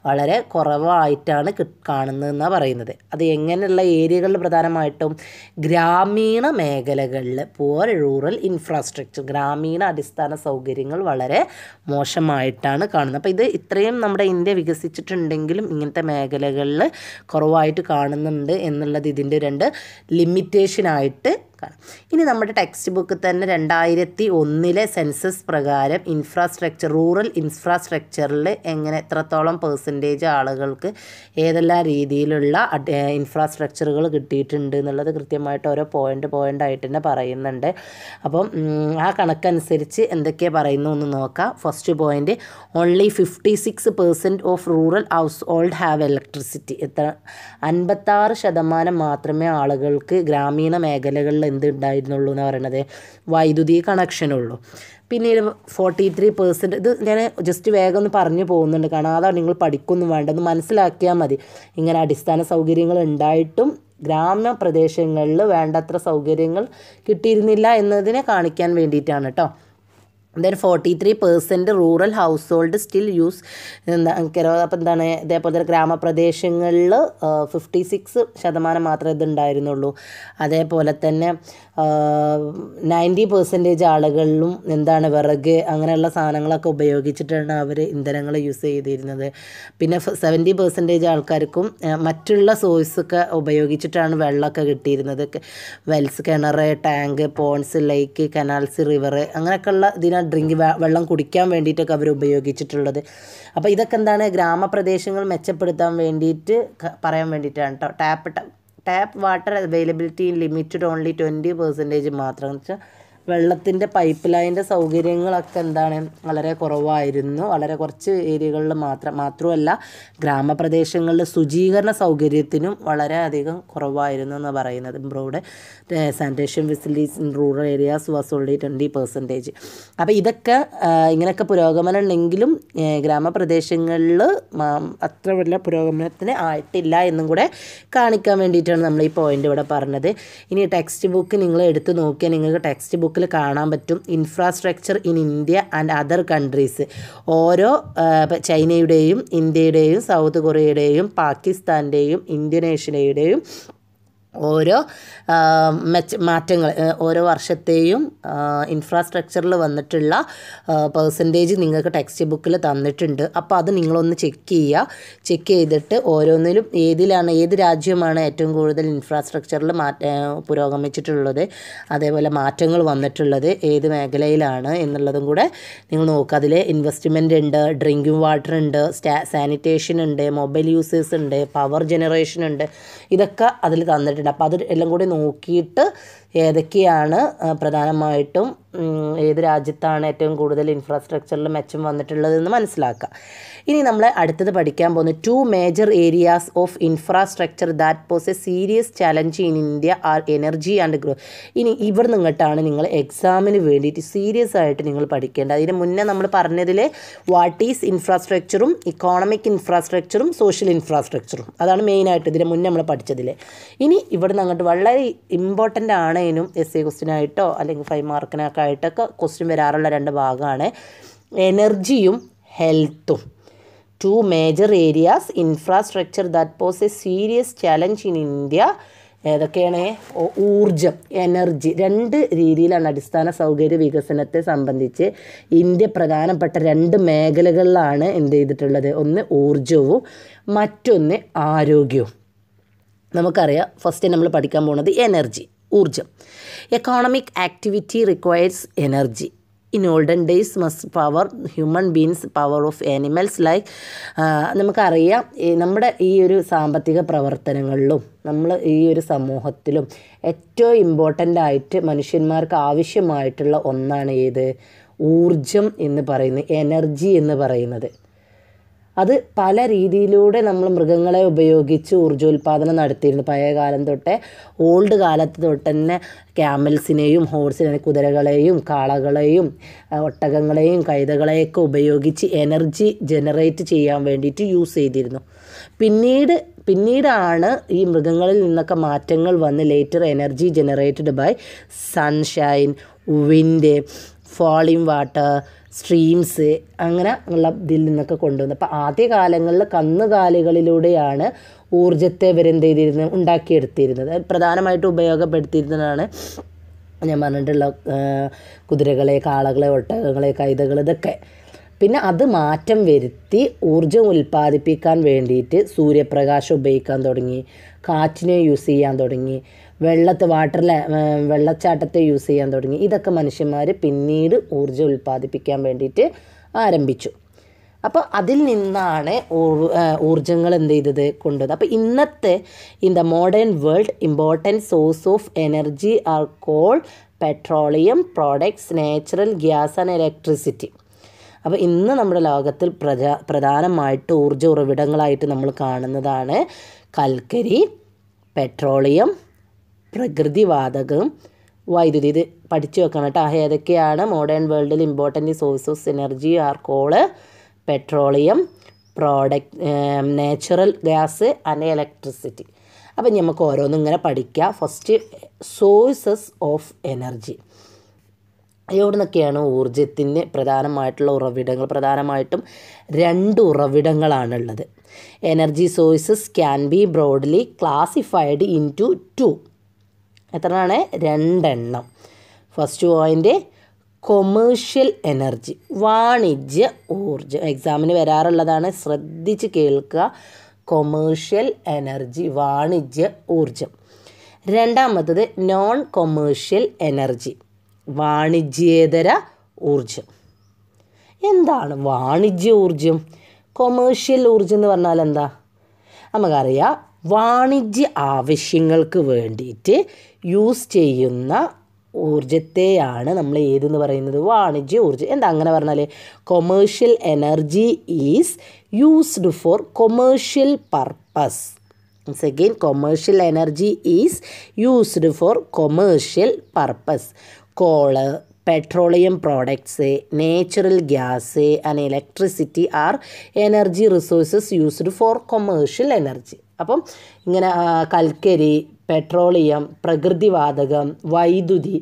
S1: വളരെ കുറവായിട്ടാണ് കാണുന്നതെന്നാണ് പറയുന്നത് അത് എങ്ങനെയുള്ള ഏരിയകളിൽ പ്രധാനമായിട്ടും ഗ്രാമീണ മേഖലകളിൽ പൂർ റൂറൽ ഇൻഫ്രാസ്ട്രക്ചർ ഗ്രാമീണ അടിസ്ഥാന സൗകര്യം സാഹചര്യങ്ങൾ വളരെ മോശമായിട്ടാണ് കാണുന്നത് അപ്പോൾ ഇത് ഇത്രയും നമ്മുടെ ഇന്ത്യ വികസിച്ചിട്ടുണ്ടെങ്കിലും ഇങ്ങനത്തെ മേഖലകളിൽ കുറവായിട്ട് കാണുന്നുണ്ട് എന്നുള്ളത് ഇതിൻ്റെ രണ്ട് ലിമിറ്റേഷനായിട്ട് ഇനി നമ്മുടെ ടെക്സ്റ്റ് ബുക്ക് തന്നെ രണ്ടായിരത്തി ഒന്നിലെ സെൻസസ് പ്രകാരം ഇൻഫ്രാസ്ട്രക്ചർ റൂറൽ ഇൻഫ്രാസ്ട്രക്ചറിൽ എങ്ങനെ എത്രത്തോളം പേഴ്സൻറ്റേജ് ആളുകൾക്ക് ഏതെല്ലാം രീതിയിലുള്ള ഇൻഫ്രാസ്ട്രക്ചറുകൾ കിട്ടിയിട്ടുണ്ട് എന്നുള്ളത് കൃത്യമായിട്ട് ഓരോ പോയിൻ്റ് പോയിൻ്റ് ആയിട്ട് തന്നെ പറയുന്നുണ്ട് അപ്പം ആ കണക്കനുസരിച്ച് എന്തൊക്കെ പറയുന്നു എന്ന് നോക്കാം first point only fifty six percent of rural household have electricity എത്ര അൻപത്താറ് ശതമാനം മാത്രമേ ആളുകൾക്ക് ഗ്രാമീണ മേഖലകളിൽ എന്ത് ഉണ്ടായിരുന്നുള്ളൂ എന്ന് പറയുന്നത് വൈദ്യുതി കണക്ഷനുള്ളൂ പിന്നെ ഫോർട്ടി ത്രീ പേഴ്സൻറ്റ് ഇത് ഞാൻ ജസ്റ്റ് വേഗം ഒന്ന് പറഞ്ഞു പോകുന്നുണ്ട് കാരണം അതാണ് നിങ്ങൾ പഠിക്കൊന്നും വേണ്ട മനസ്സിലാക്കിയാൽ മതി ഇങ്ങനെ അടിസ്ഥാന സൗകര്യങ്ങൾ ഉണ്ടായിട്ടും ഗ്രാമപ്രദേശങ്ങളിൽ വേണ്ടത്ര സൗകര്യങ്ങൾ കിട്ടിയിരുന്നില്ല എന്നതിനെ കാണിക്കാൻ വേണ്ടിയിട്ടാണ് കേട്ടോ then forty three percent rural household still use Kerala അപ്പം എന്താണ് ഇതേപോലെ തന്നെ ഗ്രാമപ്രദേശങ്ങളിൽ ഫിഫ്റ്റി സിക്സ് ശതമാനം മാത്രമേ ഇതുണ്ടായിരുന്നുള്ളൂ അതേപോലെ തന്നെ നയൻറ്റി പെർസെൻറ്റേജ് ആളുകളിലും എന്താണ് വിറക് അങ്ങനെയുള്ള സാധനങ്ങളൊക്കെ ഉപയോഗിച്ചിട്ടാണ് അവർ ഇന്ധനങ്ങൾ യൂസ് ചെയ്തിരുന്നത് പിന്നെ സെവൻറ്റി പെർസെൻറ്റേജ് ആൾക്കാർക്കും മറ്റുള്ള സോഴ്സൊക്കെ ഉപയോഗിച്ചിട്ടാണ് വെള്ളമൊക്കെ കിട്ടിയിരുന്നത് വെൽസ് കിണർ tank ponds lake canals river അങ്ങനെയൊക്കെയുള്ള ഇതിനാണ് ഡ്രിങ്ക് വെള്ളം കുടിക്കാൻ വേണ്ടിയിട്ടൊക്കെ അവർ ഉപയോഗിച്ചിട്ടുള്ളത് അപ്പോൾ ഇതൊക്കെ എന്താണ് ഗ്രാമപ്രദേശങ്ങൾ മെച്ചപ്പെടുത്താൻ വേണ്ടിയിട്ട് പറയാൻ വേണ്ടിയിട്ടാണ് കേട്ടോ tap tap water availability limited only twenty percentage മാത്രം എന്ന് വെച്ചാൽ വെള്ളത്തിൻ്റെ പൈപ്പ് ലൈനിൻ്റെ സൗകര്യങ്ങളൊക്കെ എന്താണ് വളരെ കുറവായിരുന്നു വളരെ കുറച്ച് ഏരിയകളിൽ മാത്രം മാത്രമല്ല ഗ്രാമപ്രദേശങ്ങളിൽ ശുചീകരണ സൗകര്യത്തിനും അധികം കുറവായിരുന്നു എന്ന് പറയുന്നത് improved sanitation facilities in rural areas was ഓൾഡി ട്വൻറ്റി പെർസെൻറ്റേജ് അപ്പോൾ ഇതൊക്കെ ഇങ്ങനെയൊക്കെ പുരോഗമനം ഉണ്ടെങ്കിലും ഗ്രാമപ്രദേശങ്ങളിൽ അത്ര വലിയ പുരോഗമനത്തിന് ആയിട്ടില്ല എന്നും കൂടെ കാണിക്കാൻ വേണ്ടിയിട്ടാണ് നമ്മൾ ഈ പോയിൻ്റ് ഇവിടെ പറഞ്ഞത് ഇനി ടെക്സ്റ്റ് ബുക്ക് നിങ്ങൾ എടുത്ത് നോക്കിയാൽ നിങ്ങൾക്ക് ടെക്സ്റ്റ് ബുക്ക് ബുക്കിൽ കാണാൻ പറ്റും infrastructure in India and other countries ഓരോ ചൈനയുടെയും ഇന്ത്യയുടെയും സൗത്ത് കൊറിയയുടെയും പാകിസ്ഥാൻ്റെയും ഇന്തോനേഷ്യയുടെയും ഓരോ മെച്ച മാറ്റങ്ങൾ ഓരോ വർഷത്തെയും ഇൻഫ്രാസ്ട്രക്ചറിൽ വന്നിട്ടുള്ള പെർസെൻറ്റേജ് നിങ്ങൾക്ക് ടെക്സ്റ്റ് ബുക്കിൽ തന്നിട്ടുണ്ട് അപ്പോൾ അത് നിങ്ങളൊന്ന് ചെക്ക് ചെയ്യുക ചെക്ക് ചെയ്തിട്ട് ഓരോന്നിലും ഏതിലാണ് ഏത് രാജ്യമാണ് ഏറ്റവും കൂടുതൽ ഇൻഫ്രാസ്ട്രക്ചറിൽ മാറ്റ പുരോഗമിച്ചിട്ടുള്ളത് അതേപോലെ മാറ്റങ്ങൾ വന്നിട്ടുള്ളത് ഏത് മേഖലയിലാണ് എന്നുള്ളതും കൂടെ നിങ്ങൾ നോക്കുക അതിൽ ഇൻവെസ്റ്റ്മെൻ്റ് ഉണ്ട് ഡ്രിങ്കിങ് വാട്ടർ ഉണ്ട് സ്റ്റാ സാനിറ്റേഷൻ ഉണ്ട് മൊബൈൽ യൂസേഴ്സ് ഉണ്ട് പവർ ജനറേഷൻ ഉണ്ട് ഇതൊക്കെ അതിൽ തന്നിട്ടുണ്ട് പറഞ്ഞിട്ടുണ്ട് അപ്പോൾ അത് എല്ലാം കൂടി നോക്കിയിട്ട് ഏതൊക്കെയാണ് പ്രധാനമായിട്ടും ഏത് രാജ്യത്താണ് ഏറ്റവും കൂടുതൽ ഇൻഫ്രാസ്ട്രക്ചറിൽ മെച്ചം വന്നിട്ടുള്ളതെന്ന് മനസ്സിലാക്കുക ഇനി നമ്മൾ അടുത്തത് പഠിക്കാൻ പോകുന്നത് two major areas of infrastructure that pose a serious challenge in India are energy and growth ഇനി ഇവിടെ നിന്നിട്ടാണ് നിങ്ങൾ എക്സാമിന് വേണ്ടിയിട്ട് സീരിയസ് ആയിട്ട് നിങ്ങൾ പഠിക്കേണ്ടത് അതിന് മുന്നേ നമ്മൾ പറഞ്ഞതിൽ വാട്ട് ഈസ് ഇൻഫ്രാസ്ട്രക്ചറും ഇക്കോണമിക് ഇൻഫ്രാസ്ട്രക്ചറും സോഷ്യൽ ഇൻഫ്രാസ്ട്രക്ചറും അതാണ് മെയിനായിട്ട് ഇതിന് മുന്നേ നമ്മൾ പഠിച്ചതിൽ ഇനി ഇവിടെ അങ്ങോട്ട് വളരെ ഇമ്പോർട്ടൻ്റ് ആണേനും എസ് എ ക്വസ്റ്റിനായിട്ടോ അല്ലെങ്കിൽ ഫൈവ് മാർക്കിനൊക്കെ ആയിട്ടൊക്കെ ക്വസ്റ്റ്യൻ വരാറുള്ള രണ്ട് ഭാഗമാണ് എനർജിയും ഹെൽത്തും two major areas infrastructure that pose a serious challenge in India ഏതൊക്കെയാണ് ഊർജം എനർജി രണ്ട് രീതിയിലാണ് അടിസ്ഥാന സൗകര്യ വികസനത്തെ സംബന്ധിച്ച് ഇന്ത്യ പ്രധാനപ്പെട്ട രണ്ട് മേഖലകളിലാണ് എന്ത് ചെയ്തിട്ടുള്ളത് ഒന്ന് ഊർജവും മറ്റൊന്ന് ആരോഗ്യവും നമുക്കറിയാം ഫസ്റ്റ് നമ്മൾ പഠിക്കാൻ പോകുന്നത് എനർജി ഊർജം economic activity requires energy in olden days must power human beings power of animals like നമുക്കറിയാം നമ്മുടെ ഈ ഒരു സാമ്പത്തിക പ്രവർത്തനങ്ങളിലും നമ്മൾ ഈ ഒരു സമൂഹത്തിലും ഏറ്റവും ഇമ്പോർട്ടൻ്റ് ആയിട്ട് മനുഷ്യന്മാർക്ക് ആവശ്യമായിട്ടുള്ള ഒന്നാണ് ഏത് ഊർജം എന്ന് പറയുന്നത് എനർജി എന്ന് പറയുന്നത് അത് പല രീതിയിലൂടെ നമ്മൾ മൃഗങ്ങളെ ഉപയോഗിച്ച് ഊർജോൽപാദനം നടത്തിയിരുന്നു പഴയ കാലം തൊട്ടേ ഓൾഡ് കാലത്ത് തൊട്ട് തന്നെ ക്യാമൽസിനെയും ഹോഴ്സിനെ കുതിരകളെയും കാളകളെയും ഒട്ടകങ്ങളെയും കൈതകളെയൊക്കെ ഉപയോഗിച്ച് എനർജി ജനറേറ്റ് ചെയ്യാൻ വേണ്ടിയിട്ട് യൂസ് ചെയ്തിരുന്നു പിന്നീട് പിന്നീടാണ് ഈ മൃഗങ്ങളിൽ നിന്നൊക്കെ മാറ്റങ്ങൾ വന്ന് later energy generated by sunshine wind falling water streams അങ്ങനെ ഉള്ള ഇതിൽ നിന്നൊക്കെ കൊണ്ടുവന്നു അപ്പോൾ ആദ്യകാലങ്ങളിൽ കന്നുകാലികളിലൂടെയാണ് ഊർജത്തെ ഇവരെന്ത് ചെയ്തിരുന്നത് ഉണ്ടാക്കിയെടുത്തിരുന്നത് പ്രധാനമായിട്ട് ഉപയോഗപ്പെടുത്തിയിരുന്നതാണ് ഞാൻ പറഞ്ഞിട്ടുള്ള കുതിരകളെ കാളകളെ ഒട്ടകങ്ങളെ കൈതകൾ ഇതൊക്കെ പിന്നെ അത് മാറ്റം വരുത്തി ഊർജ്ജം ഉൽപ്പാദിപ്പിക്കാൻ വേണ്ടിയിട്ട് സൂര്യപ്രകാശം ഉപയോഗിക്കാൻ തുടങ്ങി കാറ്റിനെ യൂസ് ചെയ്യാൻ തുടങ്ങി വെള്ളത്തെ വാട്ടറിൽ വെള്ളച്ചാട്ടത്തെ യൂസ് ചെയ്യാൻ തുടങ്ങി ഇതൊക്കെ മനുഷ്യന്മാർ പിന്നീട് ഊർജ്ജം ഉൽപ്പാദിപ്പിക്കാൻ വേണ്ടിയിട്ട് ആരംഭിച്ചു അപ്പോൾ അതിൽ നിന്നാണ് ഊർജ്ജങ്ങൾ എന്ത് ചെയ്തത് കൊണ്ടുവന്നത് അപ്പോൾ ഇന്നത്തെ in the modern world important source of energy are coal petroleum products natural gas and electricity അപ്പോൾ ഇന്ന് നമ്മുടെ ലോകത്തിൽ പ്രധാ പ്രധാനമായിട്ട് ഊർജ്ജ ഉറവിടങ്ങളായിട്ട് നമ്മൾ കാണുന്നതാണ് കൽക്കരി പെട്രോളിയം പ്രകൃതിവാതകം വൈദ്യുതി ഇത് പഠിച്ചു വെക്കണം കേട്ടോ ഏതൊക്കെയാണ് മോഡേൺ വേൾഡിൽ important sources energy are coal petroleum product natural gas and electricity അപ്പം നമുക്ക് ഓരോന്നും ഇങ്ങനെ പഠിക്കുക ഫസ്റ്റ് സോഴ്സസ് ഓഫ് എനർജി എവിടെ നിന്നൊക്കെയാണ് ഊർജത്തിന് പ്രധാനമായിട്ടുള്ള ഉറവിടങ്ങൾ പ്രധാനമായിട്ടും രണ്ട് ഉറവിടങ്ങളാണുള്ളത് energy sources can be broadly classified in two two എത്രയാണ് രണ്ടെണ്ണം ഫസ്റ്റ് പോയിൻ്റ് കൊമേഴ്ഷ്യൽ എനർജി വാണിജ്യ ഊർജ്ജം എക്സാമിന് വരാറുള്ളതാണ് ശ്രദ്ധിച്ച് കേൾക്കുക കൊമേഴ്ഷ്യൽ എനർജി വാണിജ്യ ഊർജ്ജം രണ്ടാമത്തത് നോൺ കൊമേഴ്ഷ്യൽ എനർജി വാണിജ്യേതര ഊർജ്ജം എന്താണ് വാണിജ്യ ഊർജ്ജം കൊമേഴ്ഷ്യൽ ഊർജ്ജം എന്ന് പറഞ്ഞാൽ എന്താ നമുക്കറിയാം വാണിജ്യ ആവശ്യങ്ങൾക്ക് വേണ്ടിയിട്ട് യൂസ് ചെയ്യുന്ന ഊർജത്തെയാണ് നമ്മൾ ഏതെന്ന് പറയുന്നത് വാണിജ്യ ഊർജ്ജം എന്താ അങ്ങനെ പറഞ്ഞാൽ commercial energy is used for commercial purpose means again commercial energy is used for commercial purpose coal petroleum products natural gas and electricity are energy resources used for commercial energy അപ്പം ഇങ്ങനെ കൽക്കരി പെട്രോളിയം പ്രകൃതിവാതകം വൈദ്യുതി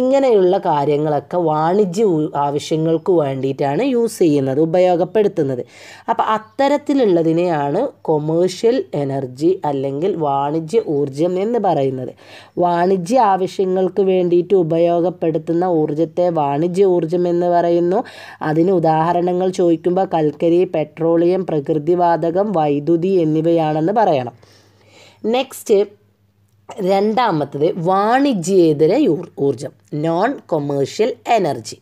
S1: ഇങ്ങനെയുള്ള കാര്യങ്ങളൊക്കെ വാണിജ്യ ആവശ്യങ്ങൾക്ക് വേണ്ടിയിട്ടാണ് use ചെയ്യുന്നത് ഉപയോഗപ്പെടുത്തുന്നത് അപ്പോൾ അത്തരത്തിലുള്ളതിനെയാണ് കൊമേഴ്ഷ്യൽ എനർജി അല്ലെങ്കിൽ വാണിജ്യ ഊർജം എന്ന് പറയുന്നത് വാണിജ്യ ആവശ്യങ്ങൾക്ക് വേണ്ടിയിട്ട് ഉപയോഗപ്പെടുത്തുന്ന ഊർജത്തെ വാണിജ്യ ഊർജം എന്ന് പറയുന്നു അതിന് ഉദാഹരണങ്ങൾ ചോദിക്കുമ്പോൾ കൽക്കരി പെട്രോളിയം പ്രകൃതിവാതകം വൈദ്യുതി എന്നിവയാണെന്ന് പറയണം നെക്സ്റ്റ് രണ്ടാമത്തത് വാണിജ്യേതര ഊർജം non commercial energy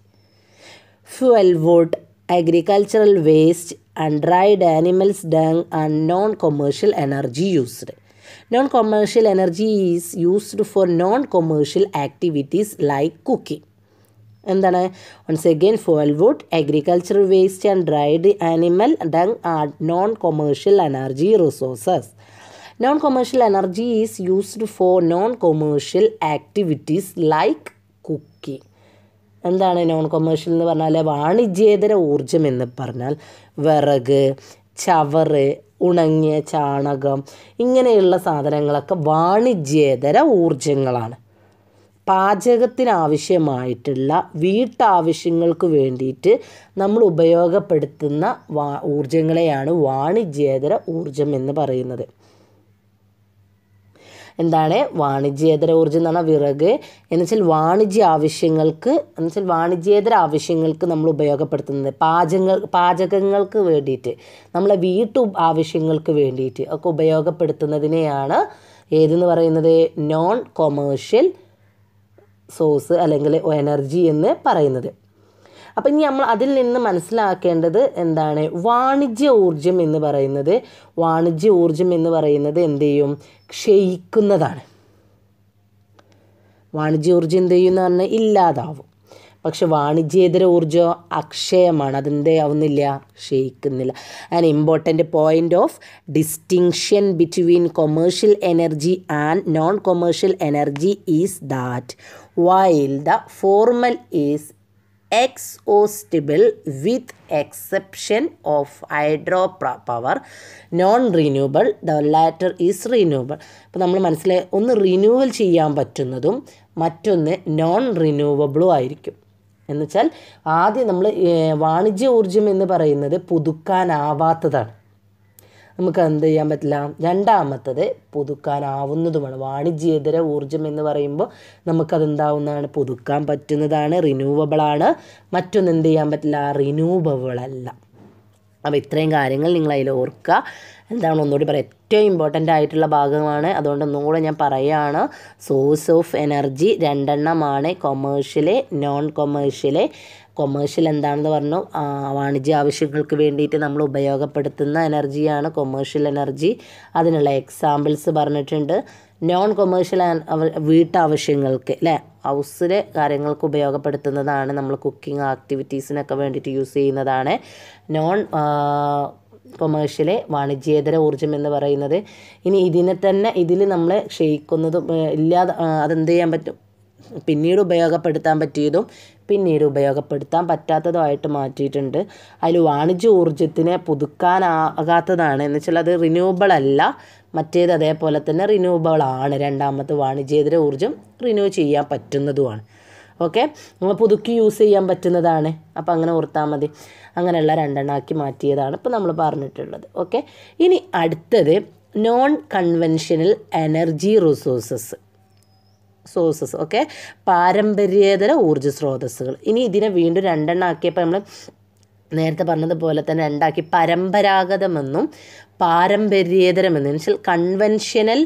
S1: fuel wood agricultural waste and dried animals dung and non commercial energy used non commercial energy is used for non commercial activities like cooking എന്താണ് once again fuel wood agricultural waste and dried animal dung ആ non commercial energy resources non commercial energy is used for non commercial activities like cooking എന്താണ് non commercial എന്ന് പറഞ്ഞാൽ വാണിജ്യേതര ഊർജം എന്ന് പറഞ്ഞാൽ വിറക് ചവറ് ഉണങ്ങിയ ചാണകം ഇങ്ങനെയുള്ള സാധനങ്ങളൊക്കെ വാണിജ്യേതര ഊർജങ്ങളാണ് പാചകത്തിനാവശ്യമായിട്ടുള്ള വീട്ടാവശ്യങ്ങൾക്ക് വേണ്ടിയിട്ട് നമ്മൾ ഉപയോഗപ്പെടുത്തുന്ന വാ ഊർജങ്ങളെയാണ് വാണിജ്യേതര ഊർജം എന്ന് പറയുന്നത് എന്താണ് വാണിജ്യേതര ഊർജ്ജം എന്ന് പറഞ്ഞാൽ വിറക് എന്ന് വെച്ചാൽ വാണിജ്യ ആവശ്യങ്ങൾക്ക് എന്ന് വെച്ചാൽ വാണിജ്യേതര ആവശ്യങ്ങൾക്ക് നമ്മൾ ഉപയോഗപ്പെടുത്തുന്നത് പാചകങ്ങൾ പാചകങ്ങൾക്ക് വേണ്ടിയിട്ട് നമ്മളെ വീട്ടു ആവശ്യങ്ങൾക്ക് വേണ്ടിയിട്ട് ഒക്കെ ഉപയോഗപ്പെടുത്തുന്നതിനെയാണ് ഏതെന്ന് പറയുന്നത് നോൺ കൊമേഴ്ഷ്യൽ സോഴ്സ് അല്ലെങ്കിൽ എനർജി എന്ന് പറയുന്നത് അപ്പോൾ ഇനി നമ്മൾ അതിൽ നിന്ന് മനസ്സിലാക്കേണ്ടത് എന്താണ് വാണിജ്യ ഊർജ്ജം എന്ന് പറയുന്നത് വാണിജ്യ ഊർജ്ജം എന്ന് പറയുന്നത് എന്ത് ചെയ്യും ക്ഷയിക്കുന്നതാണ് വാണിജ്യ ഊർജ്ജം എന്ത് ചെയ്യും എന്ന് പറഞ്ഞാൽ ഇല്ലാതാവും പക്ഷെ വാണിജ്യേതര ഊർജ്ജം അക്ഷയമാണ് അതെന്തേ ആവുന്നില്ല ക്ഷയിക്കുന്നില്ല an important point of distinction between commercial energy and non commercial energy is that while the former is exhaustible with exception of hydro power non renewable the latter is renewable അപ്പോൾ നമ്മൾ മനസ്സിലായി ഒന്ന് റിന്യൂവൽ ചെയ്യാൻ പറ്റുന്നതും മറ്റൊന്ന് non റിന്യൂവബിളും ആയിരിക്കും എന്നുവെച്ചാൽ ആദ്യം നമ്മൾ വാണിജ്യ ഊർജ്ജം എന്ന് പറയുന്നത് പുതുക്കാനാവാത്തതാണ് നമുക്ക് എന്ത് ചെയ്യാൻ പറ്റില്ല രണ്ടാമത്തത് പുതുക്കാനാവുന്നതുമാണ് വാണിജ്യേതര ഊർജ്ജം എന്ന് പറയുമ്പോൾ എന്താവുന്നതാണ് പുതുക്കാൻ പറ്റുന്നതാണ് റിന്യൂവബിളാണ് മറ്റൊന്ന് എന്ത് ചെയ്യാൻ പറ്റില്ല റിന്യൂവബിൾ അല്ല അപ്പോൾ ഇത്രയും കാര്യങ്ങൾ നിങ്ങൾ അതിൽ ഓർക്കുക എന്താണ് ഒന്നുകൂടി പറയുക ഏറ്റവും ഇമ്പോർട്ടൻ്റ് ആയിട്ടുള്ള ഭാഗമാണ് അതുകൊണ്ട് ഒന്നുകൂടെ ഞാൻ പറയുകയാണ് സോഴ്സ് ഓഫ് എനർജി രണ്ടെണ്ണമാണ് കൊമേഴ്ഷ്യല് നോൺ കൊമേഴ്ഷ്യല് കൊമേഴ്ഷ്യൽ എന്താണെന്ന് പറഞ്ഞു വാണിജ്യ ആവശ്യങ്ങൾക്ക് വേണ്ടിയിട്ട് നമ്മൾ ഉപയോഗപ്പെടുത്തുന്ന എനർജിയാണ് കൊമേഴ്ഷ്യൽ എനർജി അതിനുള്ള എക്സാമ്പിൾസ് പറഞ്ഞിട്ടുണ്ട് നോൺ കൊമേഴ്ഷ്യൽ വീട്ടാവശ്യങ്ങൾക്ക് അല്ലേ ഹൗസിലെ കാര്യങ്ങൾക്ക് ഉപയോഗപ്പെടുത്തുന്നതാണ് നമ്മൾ കുക്കിംഗ് ആക്ടിവിറ്റീസിനൊക്കെ വേണ്ടിയിട്ട് യൂസ് ചെയ്യുന്നതാണ് നോൺ കൊമേഴ്ഷ്യലെ വാണിജ്യേതര ഊർജ്ജം എന്ന് പറയുന്നത് ഇനി ഇതിനെ തന്നെ ഇതിൽ നമ്മൾ ക്ഷയിക്കുന്നതും ഇല്ലാതെ അതെന്ത് ചെയ്യാൻ പറ്റും പിന്നീട് ഉപയോഗപ്പെടുത്താൻ പറ്റിയതും പിന്നീട് ഉപയോഗപ്പെടുത്താൻ പറ്റാത്തതുമായിട്ട് മാറ്റിയിട്ടുണ്ട് അതിൽ വാണിജ്യ ഊർജ്ജത്തിനെ പുതുക്കാനാകാത്തതാണ് എന്ന് വെച്ചാൽ അത് റിന്യൂവബിൾ അല്ല മറ്റേത് അതേപോലെ തന്നെ റിന്യൂവബിൾ ആണ് രണ്ടാമത്തെ വാണിജ്യേതര ഊർജ്ജം റിന്യൂ ചെയ്യാൻ പറ്റുന്നതുമാണ് ഓക്കെ നമ്മൾ പുതുക്കി യൂസ് ചെയ്യാൻ പറ്റുന്നതാണ് അപ്പോൾ അങ്ങനെ ഓർത്താൽ മതി അങ്ങനെയുള്ള രണ്ടെണ്ണമാക്കി മാറ്റിയതാണ് ഇപ്പോൾ നമ്മൾ പറഞ്ഞിട്ടുള്ളത് ഓക്കെ ഇനി അടുത്തത് non conventional energy resources sources okay പാരമ്പര്യേതര ഊർജ്ജ സ്രോതസ്സുകൾ ഇനി ഇതിനെ വീണ്ടും രണ്ടെണ്ണം ആക്കിയപ്പോൾ നമ്മൾ നേരത്തെ പറഞ്ഞതുപോലെ തന്നെ രണ്ടാക്കി പരമ്പരാഗതമെന്നും പാരമ്പര്യേതരമെന്നും വെച്ചാൽ കൺവെൻഷനൽ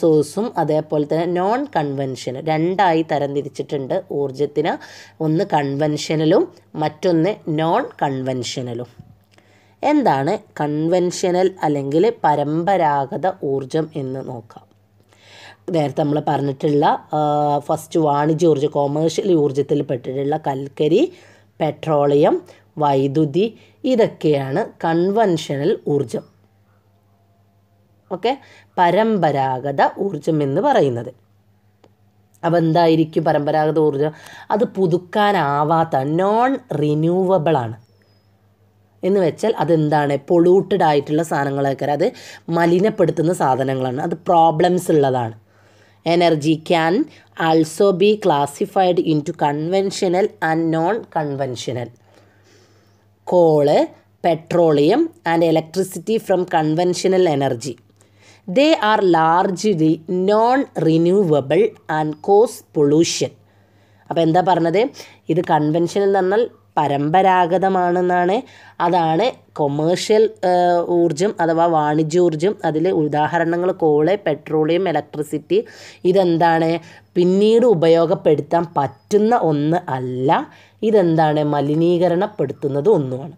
S1: സോഴ്സും അതേപോലെ തന്നെ നോൺ കൺവെൻഷനൽ രണ്ടായി തരംതിരിച്ചിട്ടുണ്ട് ഊർജത്തിന് ഒന്ന് കൺവെൻഷനലും മറ്റൊന്ന് നോൺ കൺവെൻഷനലും എന്താണ് കൺവെൻഷനൽ അല്ലെങ്കിൽ പരമ്പരാഗത ഊർജം എന്ന് നോക്കാം നേരത്തെ നമ്മൾ പറഞ്ഞിട്ടുള്ള ഫസ്റ്റ് വാണിജ്യ ഊർജ്ജ കൊമേഴ്ഷ്യൽ ഊർജ്ജത്തിൽ പെട്ടിട്ടുള്ള കൽക്കരി പെട്രോളിയം വൈദ്യുതി ഇതൊക്കെയാണ് കൺവെൻഷനൽ ഊർജം ഓക്കെ പരമ്പരാഗത ഊർജം എന്ന് പറയുന്നത് അപ്പോൾ എന്തായിരിക്കും പരമ്പരാഗത ഊർജം അത് പുതുക്കാനാവാത്ത നോൺ റിന്യൂവബിൾ ആണ് എന്ന് വെച്ചാൽ അതെന്താണ് പൊളൂട്ടഡ് ആയിട്ടുള്ള സാധനങ്ങളൊക്കെ അത് മലിനപ്പെടുത്തുന്ന സാധനങ്ങളാണ് അത് പ്രോബ്ലംസ് ഉള്ളതാണ് energy can also be classified into conventional and non-conventional. Coal, petroleum and electricity from conventional energy. They are largely non-renewable and cause pollution. അപ്പോൾ എന്താ പറഞ്ഞത് ഇത് കൺവെൻഷനിൽ നിന്നാൽ പരമ്പരാഗതമാണെന്നാണ് അതാണ് കൊമേഴ്ഷ്യൽ ഊർജ്ജം അഥവാ വാണിജ്യോർജ്ജം അതിൽ ഉദാഹരണങ്ങൾ കോള് പെട്രോളിയം ഇലക്ട്രിസിറ്റി ഇതെന്താണ് പിന്നീട് ഉപയോഗപ്പെടുത്താൻ പറ്റുന്ന ഒന്ന് അല്ല ഇതെന്താണ് മലിനീകരണപ്പെടുത്തുന്നത് ഒന്നുമാണ്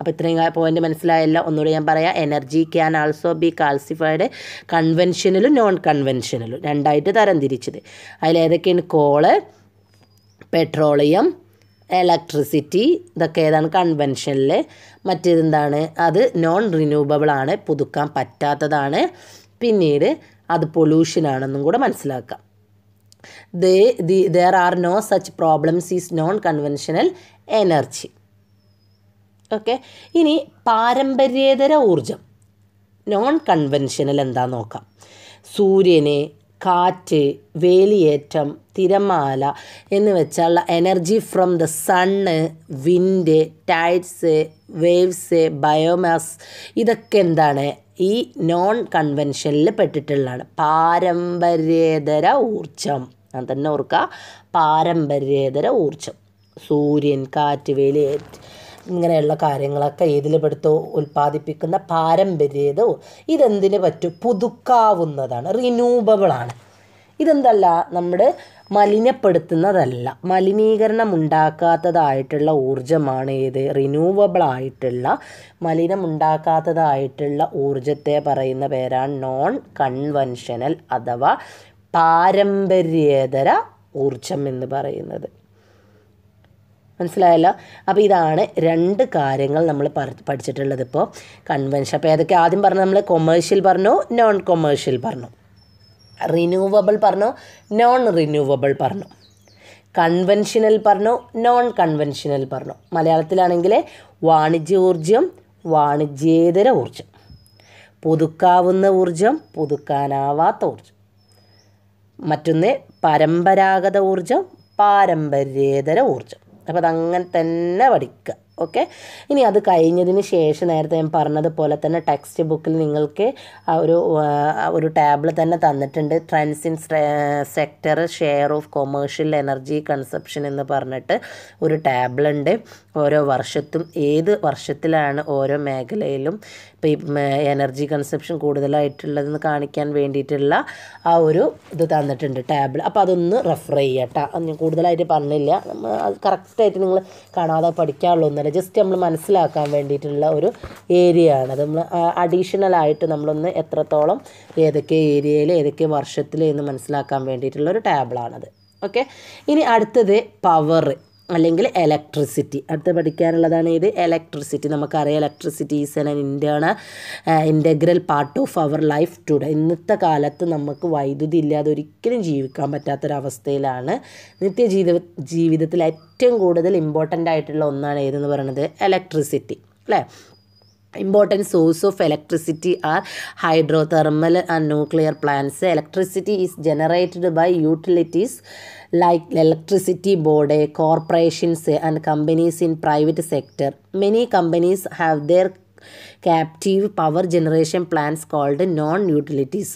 S1: അപ്പോൾ ഇത്രയും പോയിന്റ് മനസ്സിലായല്ല ഒന്നുകൂടി ഞാൻ പറയാം energy can also be classified കൺവെൻഷനിലും നോൺ കൺവെൻഷനിലും രണ്ടായിട്ട് അതിൽ അതിലേതൊക്കെയാണ് കോള് പെട്രോളിയം ഇലക്ട്രിസിറ്റി ഇതൊക്കെ ഏതാണ് കൺവെൻഷനിൽ മറ്റേതെന്താണ് അത് നോൺ റിന്യൂവബിൾ ആണ് പുതുക്കാൻ പറ്റാത്തതാണ് പിന്നീട് അത് പൊല്യൂഷനാണെന്നും കൂടെ മനസ്സിലാക്കാം ദേ the there are no such problems is non conventional energy okay ഇനി പാരമ്പര്യേതര ഊർജം നോൺ കൺവെൻഷനൽ എന്താ നോക്കാം സൂര്യനെ കാറ്റ് വേലിയേറ്റം തിരമാല എന്ന് വെച്ചാൽ energy from the sun wind tides waves biomass ഇതൊക്കെ എന്താണ് ഈ നോൺ കൺവെൻഷനിൽ പെട്ടിട്ടുള്ളതാണ് പാരമ്പര്യേതര ഊർജം ഞാൻ തന്നെ ഓർക്കുക പാരമ്പര്യേതര ഊർജം സൂര്യൻ കാറ്റ് വേലിയേറ്റം ഇങ്ങനെയുള്ള കാര്യങ്ങളൊക്കെ ഏതിൽ പെടുത്തോ ഉൽപ്പാദിപ്പിക്കുന്ന പാരമ്പര്യതോ ഇതെന്തിന് പറ്റും പുതുക്കാവുന്നതാണ് റിന്യൂവബിളാണ് ഇതെന്തല്ല നമ്മുടെ മലിനപ്പെടുത്തുന്നതല്ല മലിനീകരണം ഉണ്ടാക്കാത്തതായിട്ടുള്ള ഊർജ്ജമാണ് ഏത് റിന്യൂവബിൾ ആയിട്ടുള്ള മലിനമുണ്ടാക്കാത്തതായിട്ടുള്ള ഊർജ്ജത്തെ പറയുന്ന പേരാണ് നോൺ കൺവെൻഷനൽ അഥവാ പാരമ്പര്യേതര ഊർജം എന്ന് പറയുന്നത് മനസ്സിലായല്ലോ അപ്പോൾ ഇതാണ് രണ്ട് കാര്യങ്ങൾ നമ്മൾ പഠിച്ചിട്ടുള്ളത് ഇപ്പോൾ കൺവെൻഷൻ അപ്പോൾ ഏതൊക്കെ ആദ്യം പറഞ്ഞു നമ്മൾ കൊമേഴ്ഷ്യൽ പറഞ്ഞു നോൺ കൊമേഴ്ഷ്യൽ പറഞ്ഞു റിന്യൂവബിൾ പറഞ്ഞു നോൺ റിന്യൂവബിൾ പറഞ്ഞു കൺവെൻഷനൽ പറഞ്ഞു നോൺ കൺവെൻഷനൽ പറഞ്ഞു മലയാളത്തിലാണെങ്കിൽ വാണിജ്യോർജ്ജം വാണിജ്യേതര ഊർജ്ജം പുതുക്കാവുന്ന ഊർജം പുതുക്കാനാവാത്ത ഊർജം മറ്റൊന്ന് പരമ്പരാഗത ഊർജം പാരമ്പര്യേതര ഊർജം അപ്പോൾ അതങ്ങനെ തന്നെ പഠിക്കുക ഓക്കെ ഇനി അത് കഴിഞ്ഞതിന് ശേഷം നേരത്തെ ഞാൻ പറഞ്ഞതുപോലെ തന്നെ ടെക്സ്റ്റ് ബുക്കിൽ നിങ്ങൾക്ക് ഒരു ഒരു ടാബിൾ തന്നെ തന്നിട്ടുണ്ട് trends in sector share of commercial energy consumption എന്ന് പറഞ്ഞിട്ട് ഒരു ഉണ്ട് ഓരോ വർഷത്തും ഏത് വർഷത്തിലാണ് ഓരോ മേഖലയിലും ഈ എനർജി കൺസപ്ഷൻ കൂടുതലായിട്ടുള്ളതെന്ന് കാണിക്കാൻ വേണ്ടിയിട്ടുള്ള ആ ഒരു ഇത് തന്നിട്ടുണ്ട് ടാബിൾ അപ്പോൾ അതൊന്ന് റെഫർ ചെയ്യാം ഞാൻ കൂടുതലായിട്ട് പറഞ്ഞില്ല അത് കറക്റ്റായിട്ട് നിങ്ങൾ കാണാതെ ഒന്നല്ല ജസ്റ്റ് നമ്മൾ മനസ്സിലാക്കാൻ വേണ്ടിയിട്ടുള്ള ഒരു ഏരിയ ആണ് അത് നമ്മൾ ആയിട്ട് നമ്മളൊന്ന് എത്രത്തോളം ഏതൊക്കെ ഏരിയയിൽ ഏതൊക്കെ വർഷത്തിൽ എന്ന് മനസ്സിലാക്കാൻ വേണ്ടിയിട്ടുള്ള ഒരു ടാബിളാണത് ഓക്കെ ഇനി അടുത്തത് പവർ അല്ലെങ്കിൽ ഇലക്ട്രിസിറ്റി അടുത്ത പഠിക്കാനുള്ളതാണ് ഇത് ഇലക്ട്രിസിറ്റി നമുക്കറിയാം ഇലക്ട്രിസിറ്റി ഈസ് എൻ ഇൻഡേണ integral part of our life today ഇന്നത്തെ കാലത്ത് നമുക്ക് വൈദ്യുതി ഇല്ലാതെ ഒരിക്കലും ജീവിക്കാൻ പറ്റാത്തൊരവസ്ഥയിലാണ് നിത്യജീവിത ജീവിതത്തിൽ ഏറ്റവും കൂടുതൽ ഇമ്പോർട്ടൻ്റ് ആയിട്ടുള്ള ഒന്നാണ് ഏതെന്ന് പറയുന്നത് ഇലക്ട്രിസിറ്റി അല്ലേ Important source of electricity are hydrothermal and nuclear plants. Electricity is generated by utilities like electricity board, corporations and companies in private sector. Many companies have their captive power generation plants called non-utilities.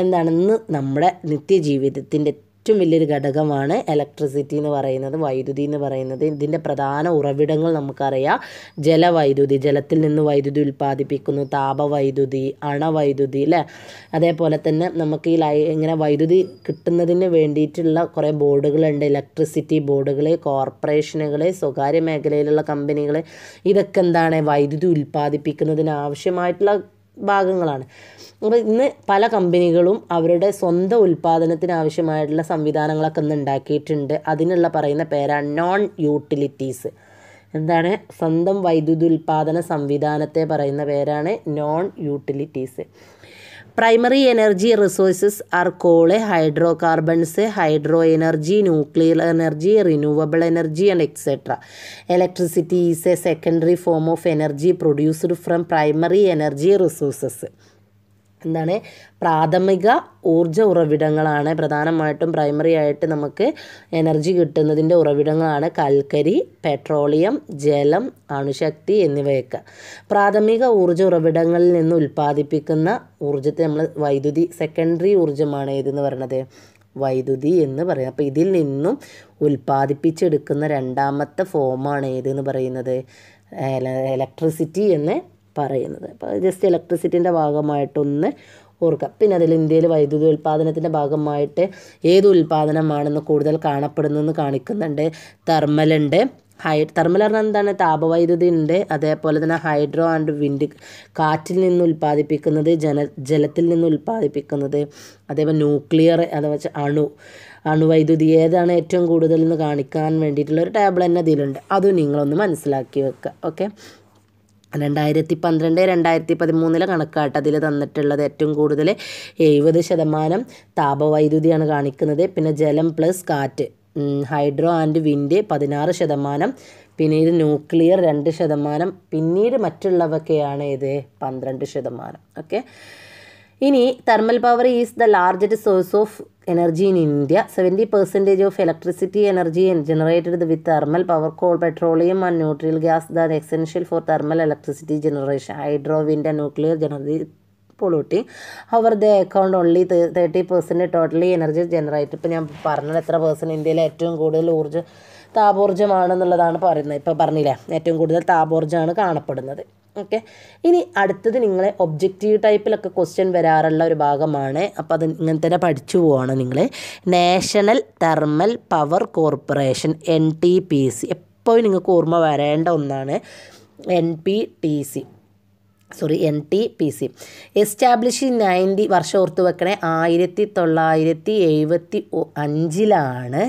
S1: എന്താണ് ഇന്ന് നമ്മുടെ നിത്യജീവിതത്തിൻ്റെ ഏറ്റവും വലിയൊരു ഘടകമാണ് electricity എന്ന് പറയുന്നത് വൈദ്യുതി എന്ന് പറയുന്നത് ഇതിൻ്റെ പ്രധാന ഉറവിടങ്ങൾ നമുക്കറിയാം ജലവൈദ്യുതി ജലത്തിൽ നിന്ന് വൈദ്യുതി ഉൽപ്പാദിപ്പിക്കുന്നു താപവൈദ്യുതി അണവൈദ്യുതി അല്ലേ അതേപോലെ തന്നെ നമുക്ക് ഈ ലൈ ഇങ്ങനെ വൈദ്യുതി കിട്ടുന്നതിന് വേണ്ടിയിട്ടുള്ള കുറേ ബോർഡുകളുണ്ട് ഇലക്ട്രിസിറ്റി ബോർഡുകൾ കോർപ്പറേഷനുകൾ സ്വകാര്യ മേഖലയിലുള്ള കമ്പനികൾ ഇതൊക്കെ എന്താണ് വൈദ്യുതി ഉൽപ്പാദിപ്പിക്കുന്നതിന് ആവശ്യമായിട്ടുള്ള ഭാഗങ്ങളാണ് അപ്പോൾ ഇന്ന് പല കമ്പനികളും അവരുടെ സ്വന്തം ഉൽപ്പാദനത്തിന് ആവശ്യമായിട്ടുള്ള സംവിധാനങ്ങളൊക്കെ ഇന്ന് ഉണ്ടാക്കിയിട്ടുണ്ട് അതിനുള്ള പറയുന്ന പേരാണ് നോൺ യൂട്ടിലിറ്റീസ് എന്താണ് സ്വന്തം വൈദ്യുതി ഉൽപ്പാദന സംവിധാനത്തെ പറയുന്ന പേരാണ് non utilities primary energy resources are coal hydro carbons hydro energy nuclear energy renewable energy and etcetera electricity is a secondary form of energy produced from primary energy resources എന്താണ് പ്രാഥമിക ഊർജ ഉറവിടങ്ങളാണ് പ്രധാനമായിട്ടും പ്രൈമറി ആയിട്ട് നമുക്ക് എനർജി കിട്ടുന്നതിൻ്റെ ഉറവിടങ്ങളാണ് കൽക്കരി petroleum ജലം അണുശക്തി എന്നിവയൊക്കെ പ്രാഥമിക ഊർജ ഉറവിടങ്ങളിൽ നിന്ന് ഉൽപ്പാദിപ്പിക്കുന്ന ഊർജത്തെ നമ്മൾ വൈദ്യുതി സെക്കൻഡറി ഊർജ്ജമാണ് ഏതെന്ന് പറയണത് വൈദ്യുതി എന്ന് പറയും അപ്പോൾ ഇതിൽ നിന്നും ഉൽപ്പാദിപ്പിച്ചെടുക്കുന്ന രണ്ടാമത്തെ ഫോമാണ് ഏതെന്ന് പറയുന്നത് ഇലക്ട്രിസിറ്റി എന്ന് പറയുന്നത് അപ്പോൾ ജസ്റ്റ് ഇലക്ട്രിസിറ്റിൻ്റെ ഭാഗമായിട്ടൊന്ന് ഓർക്കാം പിന്നെ അതിൽ ഇന്ത്യയിൽ വൈദ്യുതി ഉൽപ്പാദനത്തിൻ്റെ ഭാഗമായിട്ട് ഏത് ഉൽപ്പാദനമാണെന്ന് കൂടുതൽ കാണപ്പെടുന്നതെന്ന് കാണിക്കുന്നുണ്ട് തെർമലുണ്ട് ഹൈ തെർമൽ പറഞ്ഞാൽ എന്താണ് താപവൈദ്യുതി ഉണ്ട് അതേപോലെ തന്നെ ഹൈഡ്രോ ആൻഡ് വിൻഡ് കാറ്റിൽ നിന്ന് ഉൽപ്പാദിപ്പിക്കുന്നത് ജന ജലത്തിൽ നിന്ന് ഉൽപ്പാദിപ്പിക്കുന്നത് അതേപോലെ ന്യൂക്ലിയർ അഥവാ അണു അണുവൈദ്യുതി ഏതാണ് ഏറ്റവും കൂടുതൽ എന്ന് കാണിക്കാൻ വേണ്ടിയിട്ടുള്ള ഒരു ടേബിൾ തന്നെ അതിലുണ്ട് അതും നിങ്ങളൊന്ന് മനസ്സിലാക്കി വെക്കുക ഓക്കെ രണ്ടായിരത്തി പന്ത്രണ്ട് രണ്ടായിരത്തി പതിമൂന്നിലെ കണക്കാട്ട് അതിൽ തന്നിട്ടുള്ളത് ഏറ്റവും കൂടുതൽ എഴുപത് ശതമാനം താപവൈദ്യുതിയാണ് കാണിക്കുന്നത് പിന്നെ ജലം പ്ലസ് കാറ്റ് ഹൈഡ്രോ ആൻഡ് വിൻഡ് പതിനാറ് ശതമാനം പിന്നീട് ന്യൂക്ലിയർ രണ്ട് ശതമാനം പിന്നീട് മറ്റുള്ളവക്കെയാണ് ഇത് പന്ത്രണ്ട് ശതമാനം ഓക്കെ ഇനി thermal power is the largest source of energy in India, 70% of electricity energy is generated with thermal power, coal, petroleum and neutral gas that essential for thermal electricity generation, hydro, wind and nuclear generation പൊളൂട്ടി അവർ the account only thirty percent totally energy generate ഇപ്പോൾ ഞാൻ പറഞ്ഞത് എത്ര percent ഇന്ത്യയിൽ ഏറ്റവും കൂടുതൽ ഊർജ്ജ താപോർജ്ജമാണെന്നുള്ളതാണ് പറയുന്നത് ഇപ്പോൾ പറഞ്ഞില്ലേ ഏറ്റവും കൂടുതൽ താപോർജ്ജമാണ് കാണപ്പെടുന്നത് ഓക്കെ ഇനി അടുത്തത് നിങ്ങളെ ഒബ്ജക്റ്റീവ് ടൈപ്പിലൊക്കെ ക്വസ്റ്റ്യൻ വരാറുള്ള ഒരു ഭാഗമാണ് അപ്പോൾ അത് ഇങ്ങനെ തന്നെ പഠിച്ചു പോവാണ് നിങ്ങൾ National Thermal Power Corporation N T P C എപ്പോഴും നിങ്ങൾക്ക് ഓർമ്മ വരേണ്ട ഒന്നാണ് N P T C sorry N T P C establish ninety വർഷം ഓർത്ത് വെക്കണേ ആയിരത്തി തൊള്ളായിരത്തി എഴുപത്തി അഞ്ചിലാണ്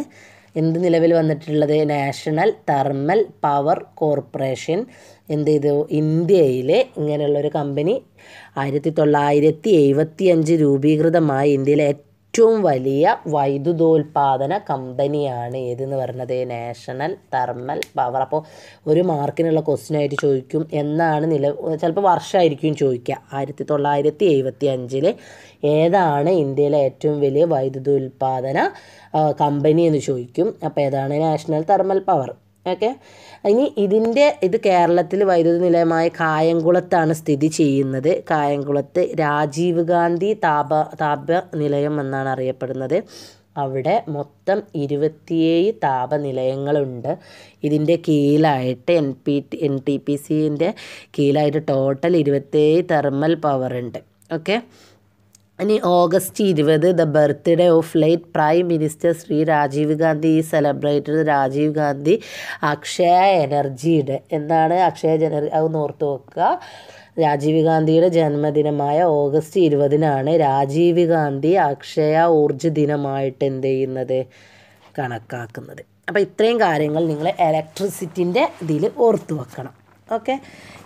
S1: എന്ത് നിലവിൽ വന്നിട്ടുള്ളത് നാഷണൽ തെർമൽ പവർ കോർപ്പറേഷൻ എന്ത് ചെയ്തു ഇന്ത്യയിലെ ഇങ്ങനെയുള്ളൊരു കമ്പനി ആയിരത്തി തൊള്ളായിരത്തി എഴുപത്തി അഞ്ച് രൂപീകൃതമായി ഇന്ത്യയിലെ ഏറ്റവും വലിയ വൈദ്യുതോൽപാദന കമ്പനിയാണ് ഏതെന്ന് പറഞ്ഞത് നാഷണൽ തെർമൽ പവർ അപ്പോൾ ഒരു മാർക്കിനുള്ള ക്വസ്റ്റ്യൻ ആയിട്ട് ചോദിക്കും എന്നാണ് നില ചിലപ്പോൾ വർഷമായിരിക്കും ചോദിക്കുക ആയിരത്തി തൊള്ളായിരത്തി എഴുപത്തി അഞ്ചിൽ ഏതാണ് ഇന്ത്യയിലെ ഏറ്റവും വലിയ വൈദ്യുതോൽപാദന കമ്പനി എന്ന് ചോദിക്കും അപ്പോൾ ഏതാണ് നാഷണൽ തെർമൽ പവർ ഓക്കെ ഇനി ഇതിൻ്റെ ഇത് കേരളത്തിൽ വൈദ്യുതി നിലയമായ കായംകുളത്താണ് സ്ഥിതി ചെയ്യുന്നത് കായംകുളത്ത് രാജീവ് ഗാന്ധി താപ താപ നിലയം എന്നാണ് അറിയപ്പെടുന്നത് അവിടെ മൊത്തം ഇരുപത്തിയേഴ് താപനിലയങ്ങളുണ്ട് ഇതിൻ്റെ കീഴിലായിട്ട് N P N T P സിൻ്റെ കീഴിലായിട്ട് ടോട്ടൽ ഇരുപത്തേഴ് തെർമൽ പവറുണ്ട് ഉണ്ട് ഓക്കെ ഇനി ഓഗസ്റ്റ് ഇരുപത് the birthday of late prime minister Shri Rajiv Gandhi ഈ സെലിബ്രേറ്റഡ് രാജീവ് ഗാന്ധി അക്ഷയ എനർജിയുടെ എന്താണ് അക്ഷയ ജനറി അതൊന്ന് ഓർത്ത് വെക്കുക രാജീവ് ഗാന്ധിയുടെ ജന്മദിനമായ ഓഗസ്റ്റ് ഇരുപതിനാണ് രാജീവ് ഗാന്ധി അക്ഷയ ഊർജ ദിനമായിട്ട് എന്ത് ചെയ്യുന്നത് കണക്കാക്കുന്നത് അപ്പോൾ ഇത്രയും കാര്യങ്ങൾ നിങ്ങൾ ഇലക്ട്രിസിറ്റിൻ്റെ ഇതിൽ ഓർത്ത് വെക്കണം ഓക്കെ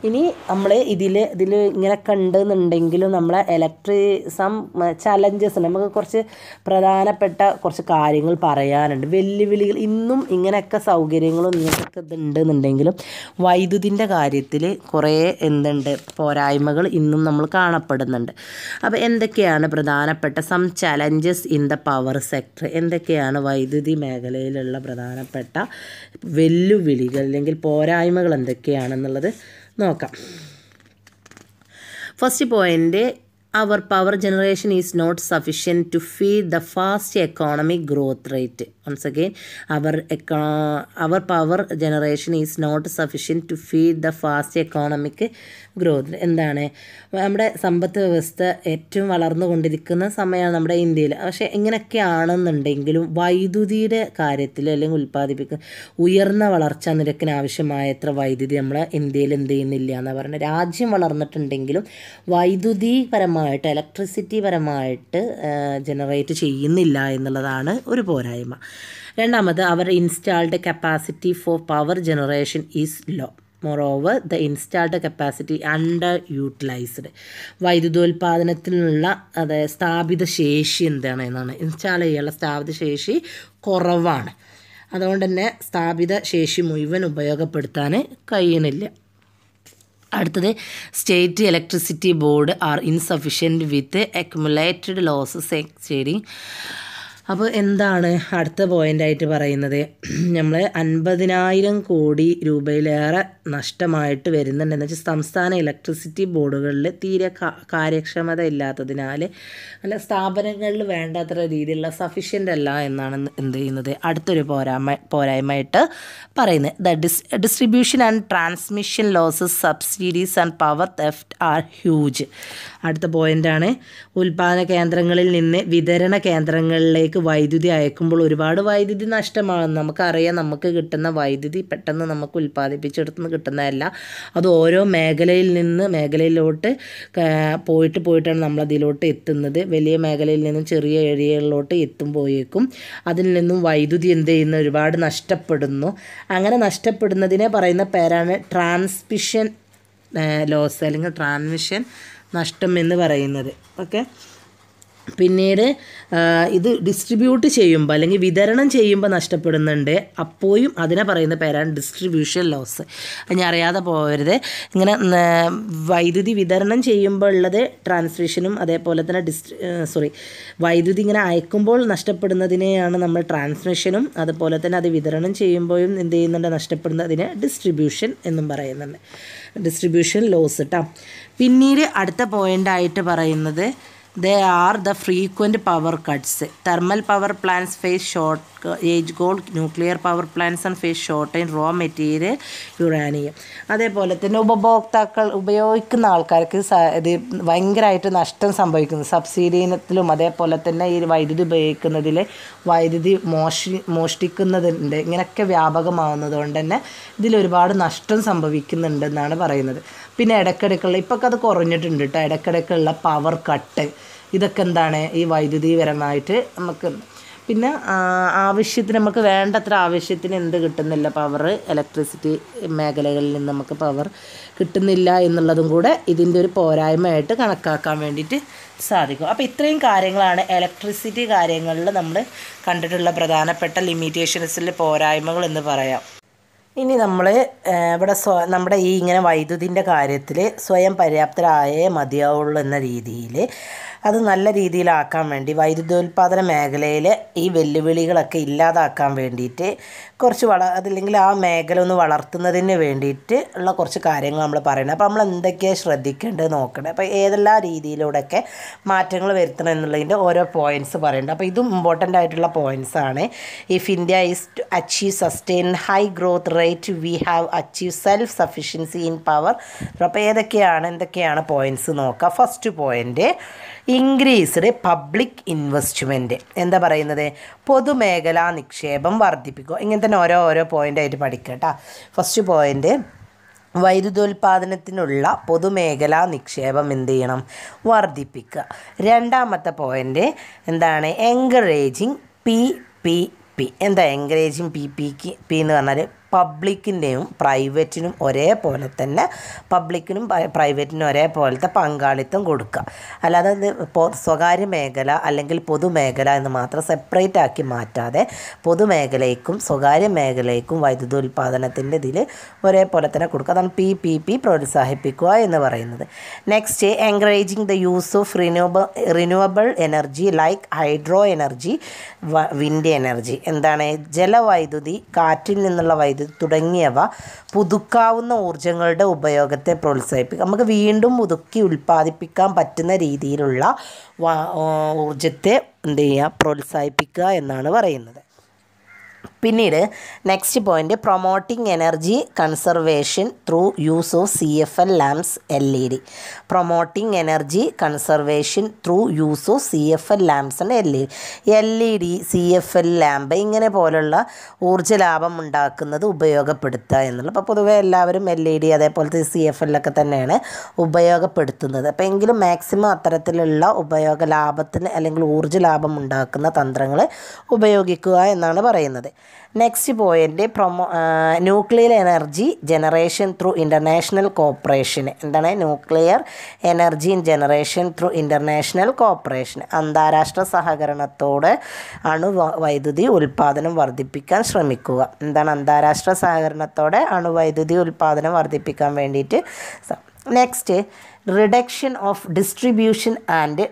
S1: ഇനി നമ്മൾ ഇതിൽ ഇതിൽ ഇങ്ങനെയൊക്കെ കണ്ടെന്നുണ്ടെങ്കിലും നമ്മളെ ഇലക്ട്രിസം ചലഞ്ചസ് നമുക്ക് കുറച്ച് പ്രധാനപ്പെട്ട കുറച്ച് കാര്യങ്ങൾ പറയാനുണ്ട് വെല്ലുവിളികൾ ഇന്നും ഇങ്ങനെയൊക്കെ സൗകര്യങ്ങളും ഇങ്ങനെയൊക്കെ ഇതുണ്ടെന്നുണ്ടെങ്കിലും വൈദ്യുതിൻ്റെ കാര്യത്തിൽ കുറേ എന്തുണ്ട് പോരായ്മകൾ ഇന്നും നമ്മൾ കാണപ്പെടുന്നുണ്ട് അപ്പോൾ എന്തൊക്കെയാണ് പ്രധാനപ്പെട്ട some challenges in the power sector എന്തൊക്കെയാണ് വൈദ്യുതി മേഖലയിലുള്ള പ്രധാനപ്പെട്ട വെല്ലുവിളികൾ അല്ലെങ്കിൽ പോരായ്മകൾ എന്തൊക്കെയാണെന്നുള്ളത് നോക്കാം first point our power generation is not sufficient to feed the fast economic growth rate once again our എക്കോ our power generation is not sufficient to feed the fast economic growth എന്താണ് നമ്മുടെ സമ്പത്ത് വ്യവസ്ഥ ഏറ്റവും വളർന്നുകൊണ്ടിരിക്കുന്ന സമയമാണ് നമ്മുടെ ഇന്ത്യയിൽ പക്ഷേ ഇങ്ങനെയൊക്കെ വൈദ്യുതിയുടെ കാര്യത്തിൽ അല്ലെങ്കിൽ ഉൽപ്പാദിപ്പിക്കുന്ന ഉയർന്ന വളർച്ചാ നിരക്കിന് ആവശ്യമായ എത്ര വൈദ്യുതി നമ്മൾ ഇന്ത്യയിൽ എന്ത് ചെയ്യുന്നില്ല എന്ന് പറയുന്നത് രാജ്യം വളർന്നിട്ടുണ്ടെങ്കിലും വൈദ്യുതിപരമായ പരമായിട്ട് ഇലക്ട്രിസിറ്റി പരമായിട്ട് ജനറേറ്റ് ചെയ്യുന്നില്ല എന്നുള്ളതാണ് ഒരു പോരായ്മ രണ്ടാമത് our installed capacity for power generation is low moreover the installed capacity underutilized വൈദ്യുതോൽപാദനത്തിനുള്ള അതായത് സ്ഥാപിത ശേഷി എന്താണ് എന്നാണ് ഇൻസ്റ്റാൾ ചെയ്യാനുള്ള സ്ഥാപിത ശേഷി കുറവാണ് അതുകൊണ്ട് തന്നെ സ്ഥാപിത ശേഷി മുഴുവൻ ഉപയോഗപ്പെടുത്താൻ കഴിയുന്നില്ല അടുത്തത് state electricity board are insufficient with accumulated losses exceeding അപ്പോൾ എന്താണ് അടുത്ത ആയിട്ട് പറയുന്നത് നമ്മൾ അൻപതിനായിരം കോടി രൂപയിലേറെ നഷ്ടമായിട്ട് വരുന്നുണ്ടെന്ന് വെച്ചാൽ സംസ്ഥാന ഇലക്ട്രിസിറ്റി ബോർഡുകളിൽ തീരെ കാര്യക്ഷമത ഇല്ലാത്തതിനാൽ അല്ല സ്ഥാപനങ്ങളിൽ വേണ്ടത്ര രീതിയിലുള്ള സഫീഷ്യൻ്റ് അല്ല എന്നാണ് എന്ത് ചെയ്യുന്നത് അടുത്തൊരു പോരായ്മ പോരായ്മയായിട്ട് പറയുന്നത് ദ ഡിസ് distribution and transmission losses subsidies and power theft are huge അടുത്ത പോയിൻ്റാണ് ഉൽപ്പാദന കേന്ദ്രങ്ങളിൽ നിന്ന് വിതരണ കേന്ദ്രങ്ങളിലേക്ക് വീട്ടിലേക്ക് വൈദ്യുതി അയക്കുമ്പോൾ ഒരുപാട് വൈദ്യുതി നഷ്ടമാണ് നമുക്കറിയാം നമുക്ക് കിട്ടുന്ന വൈദ്യുതി പെട്ടെന്ന് നമുക്ക് ഉൽപ്പാദിപ്പിച്ചെടുത്ത് കിട്ടുന്നതല്ല അത് ഓരോ മേഖലയിൽ നിന്ന് മേഖലയിലോട്ട് പോയിട്ട് പോയിട്ടാണ് നമ്മളതിലോട്ട് എത്തുന്നത് വലിയ മേഖലയിൽ നിന്നും ചെറിയ ഏരിയകളിലോട്ട് പോയേക്കും അതിൽ നിന്നും വൈദ്യുതി എന്ത് ചെയ്യുന്ന ഒരുപാട് നഷ്ടപ്പെടുന്നു അങ്ങനെ നഷ്ടപ്പെടുന്നതിനെ പറയുന്ന പേരാണ് ട്രാൻസ്മിഷൻ ലോസ് അല്ലെങ്കിൽ ട്രാൻസ്മിഷൻ നഷ്ടം എന്ന് പറയുന്നത് ഓക്കെ പിന്നീട് ഇത് ഡിസ്ട്രിബ്യൂട്ട് ചെയ്യുമ്പോൾ അല്ലെങ്കിൽ വിതരണം ചെയ്യുമ്പോൾ നഷ്ടപ്പെടുന്നുണ്ട് അപ്പോഴും അതിനെ പറയുന്ന പേരാണ് ഡിസ്ട്രിബ്യൂഷൻ ലോസ് ഞാൻ അറിയാതെ പോകരുത് ഇങ്ങനെ വൈദ്യുതി വിതരണം ചെയ്യുമ്പോൾ ഉള്ളത് ട്രാൻസ്മിഷനും അതേപോലെ തന്നെ സോറി വൈദ്യുതി ഇങ്ങനെ അയക്കുമ്പോൾ നഷ്ടപ്പെടുന്നതിനെയാണ് നമ്മൾ ട്രാൻസ്മിഷനും അതുപോലെ തന്നെ അത് വിതരണം ചെയ്യുമ്പോഴും എന്ത് ചെയ്യുന്നുണ്ട് നഷ്ടപ്പെടുന്നതിനെ ഡിസ്ട്രിബ്യൂഷൻ എന്നും പറയുന്നുണ്ട് ഡിസ്ട്രിബ്യൂഷൻ ലോസ് കേട്ടോ പിന്നീട് അടുത്ത പോയിൻ്റായിട്ട് പറയുന്നത് They are the frequent power cuts. Thermal power plants face short ഏജ് coal nuclear power plants and face in raw material uranium അതേപോലെ തന്നെ ഉപഭോക്താക്കൾ ഉപയോഗിക്കുന്ന ആൾക്കാർക്ക് ഇത് ഭയങ്കരമായിട്ട് നഷ്ടം സംഭവിക്കുന്നു സബ്സിഡി ഇനത്തിലും അതേപോലെ തന്നെ ഈ വൈദ്യുതി ഉപയോഗിക്കുന്നതിൽ വൈദ്യുതി മോഷി മോഷ്ടിക്കുന്നതുണ്ട് ഇങ്ങനെയൊക്കെ കൊണ്ട് തന്നെ ഇതിലൊരുപാട് നഷ്ടം സംഭവിക്കുന്നുണ്ടെന്നാണ് പറയുന്നത് പിന്നെ ഇടയ്ക്കിടയ്ക്കുള്ള ഇപ്പോഴൊക്കെ അത് കുറഞ്ഞിട്ടുണ്ട് കേട്ടോ ഇടയ്ക്കിടയ്ക്കുള്ള പവർ കട്ട് ഇതൊക്കെ എന്താണ് ഈ വൈദ്യുതിപരമായിട്ട് നമുക്ക് പിന്നെ ആവശ്യത്തിന് നമുക്ക് വേണ്ടത്ര ആവശ്യത്തിന് എന്ത് കിട്ടുന്നില്ല പവർ ഇലക്ട്രിസിറ്റി മേഖലകളിൽ നിന്ന് നമുക്ക് പവർ കിട്ടുന്നില്ല എന്നുള്ളതും കൂടെ ഇതിൻ്റെ ഒരു പോരായ്മയായിട്ട് കണക്കാക്കാൻ വേണ്ടിയിട്ട് സാധിക്കും അപ്പോൾ ഇത്രയും കാര്യങ്ങളാണ് ഇലക്ട്രിസിറ്റി കാര്യങ്ങളിൽ നമ്മൾ കണ്ടിട്ടുള്ള പ്രധാനപ്പെട്ട ലിമിറ്റേഷൻസിലെ പോരായ്മകൾ എന്ന് പറയാം ഇനി നമ്മൾ ഇവിടെ സ്വ നമ്മുടെ ഈ ഇങ്ങനെ വൈദ്യുതിൻ്റെ കാര്യത്തിൽ സ്വയം പര്യാപ്തരായേ മതിയാവുള്ളൂ എന്ന രീതിയിൽ അത് നല്ല രീതിയിലാക്കാൻ വേണ്ടി വൈദ്യുതോൽപാദന മേഖലയിലെ ഈ വെല്ലുവിളികളൊക്കെ ഇല്ലാതാക്കാൻ വേണ്ടിയിട്ട് കുറച്ച് വള അതല്ലെങ്കിൽ ആ മേഖല ഒന്ന് വളർത്തുന്നതിന് വേണ്ടിയിട്ട് ഉള്ള കുറച്ച് കാര്യങ്ങൾ നമ്മൾ പറയുന്നത് അപ്പോൾ നമ്മൾ എന്തൊക്കെയാണ് ശ്രദ്ധിക്കേണ്ടത് നോക്കണേ അപ്പോൾ ഏതെല്ലാം രീതിയിലൂടെയൊക്കെ മാറ്റങ്ങൾ വരുത്തണം എന്നുള്ളതിൻ്റെ ഓരോ പോയിൻറ്റ്സ് പറയുന്നുണ്ട് അപ്പോൾ ഇതും ഇമ്പോർട്ടൻ്റ് ആയിട്ടുള്ള പോയിൻറ്റ്സ് ആണ് if India is to achieve sustain high growth rate we have achieve self sufficiency in power അപ്പോൾ ഏതൊക്കെയാണ് എന്തൊക്കെയാണ് പോയിൻറ്റ്സ് നോക്കുക first point increased public investment എന്താ പറയുന്നത് പൊതുമേഖലാ നിക്ഷേപം വർദ്ധിപ്പിക്കുക ഇങ്ങനെ തന്നെ ഓരോ ഓരോ പോയിൻ്റായിട്ട് പഠിക്കുക കേട്ടോ ഫസ്റ്റ് പോയിൻ്റ് വൈദ്യുതോൽപാദനത്തിനുള്ള പൊതുമേഖലാ നിക്ഷേപം എന്ത് ചെയ്യണം വർദ്ധിപ്പിക്കുക രണ്ടാമത്തെ പോയിൻ്റ് എന്താണ് എൻകറേജിങ് പി പി പി എന്താ എൻകറേജിങ് പി പിക്ക് പി എന്ന് പറഞ്ഞാൽ പബ്ലിക്കിൻ്റെയും പ്രൈവറ്റിനും ഒരേപോലെ തന്നെ പബ്ലിക്കിനും പ്രൈവറ്റിനും ഒരേപോലത്തെ പങ്കാളിത്തം കൊടുക്കുക അല്ലാതെ ഇപ്പോൾ സ്വകാര്യ മേഖല അല്ലെങ്കിൽ പൊതുമേഖല എന്ന് മാത്രം സെപ്പറേറ്റ് ആക്കി മാറ്റാതെ പൊതുമേഖലയ്ക്കും സ്വകാര്യ മേഖലയ്ക്കും ഉൽപ്പാദനത്തിൻ്റെ ഇതിൽ ഒരേപോലെ തന്നെ കൊടുക്കുക അതാണ് പി പി പി പ്രോത്സാഹിപ്പിക്കുക എന്ന് പറയുന്നത് next encouraging the use of റിന്യൂബ renewable energy like hydro energy wind energy എന്താണ് ജലവൈദ്യുതി കാറ്റിൽ നിന്നുള്ള വൈദ്യുതി തുടങ്ങിയവ പുതുക്കാവുന്ന ഊർജ്ജങ്ങളുടെ ഉപയോഗത്തെ പ്രോത്സാഹിപ്പിക്കുക നമുക്ക് വീണ്ടും പുതുക്കി ഉൽപ്പാദിപ്പിക്കാൻ പറ്റുന്ന രീതിയിലുള്ള ഊർജ്ജത്തെ എന്ത് ചെയ്യുക പ്രോത്സാഹിപ്പിക്കുക എന്നാണ് പറയുന്നത് പിന്നീട് next point promoting energy conservation through use of C F L lamps L E D promoting energy conservation through use of C F L lamps and L E D L E D C F L lamp ഇങ്ങനെ പോലുള്ള ഊർജ്ജ ലാഭം ഉണ്ടാക്കുന്നത് ഉപയോഗപ്പെടുത്തുക എന്നുള്ളത് അപ്പോൾ പൊതുവേ എല്ലാവരും എൽ ഇ ഡി അതേപോലത്തെ സി എഫ് എല്ലൊക്കെ തന്നെയാണ് ഉപയോഗപ്പെടുത്തുന്നത് അപ്പോൾ എങ്കിലും മാക്സിമം അത്തരത്തിലുള്ള ഉപയോഗ ലാഭത്തിന് അല്ലെങ്കിൽ ഊർജ്ജ ലാഭം ഉണ്ടാക്കുന്ന തന്ത്രങ്ങൾ ഉപയോഗിക്കുക എന്നാണ് പറയുന്നത് next point promo nuclear energy generation through international cooperation എന്താണ് nuclear energy generation through international cooperation അന്താരാഷ്ട്ര സഹകരണത്തോടെ അണു വൈദ്യുതി ഉൽപ്പാദനം വർദ്ധിപ്പിക്കാൻ ശ്രമിക്കുക എന്താണ് അന്താരാഷ്ട്ര സഹകരണത്തോടെ അണുവൈദ്യുതി ഉൽപ്പാദനം വർദ്ധിപ്പിക്കാൻ വേണ്ടിയിട്ട് next reduction of distribution and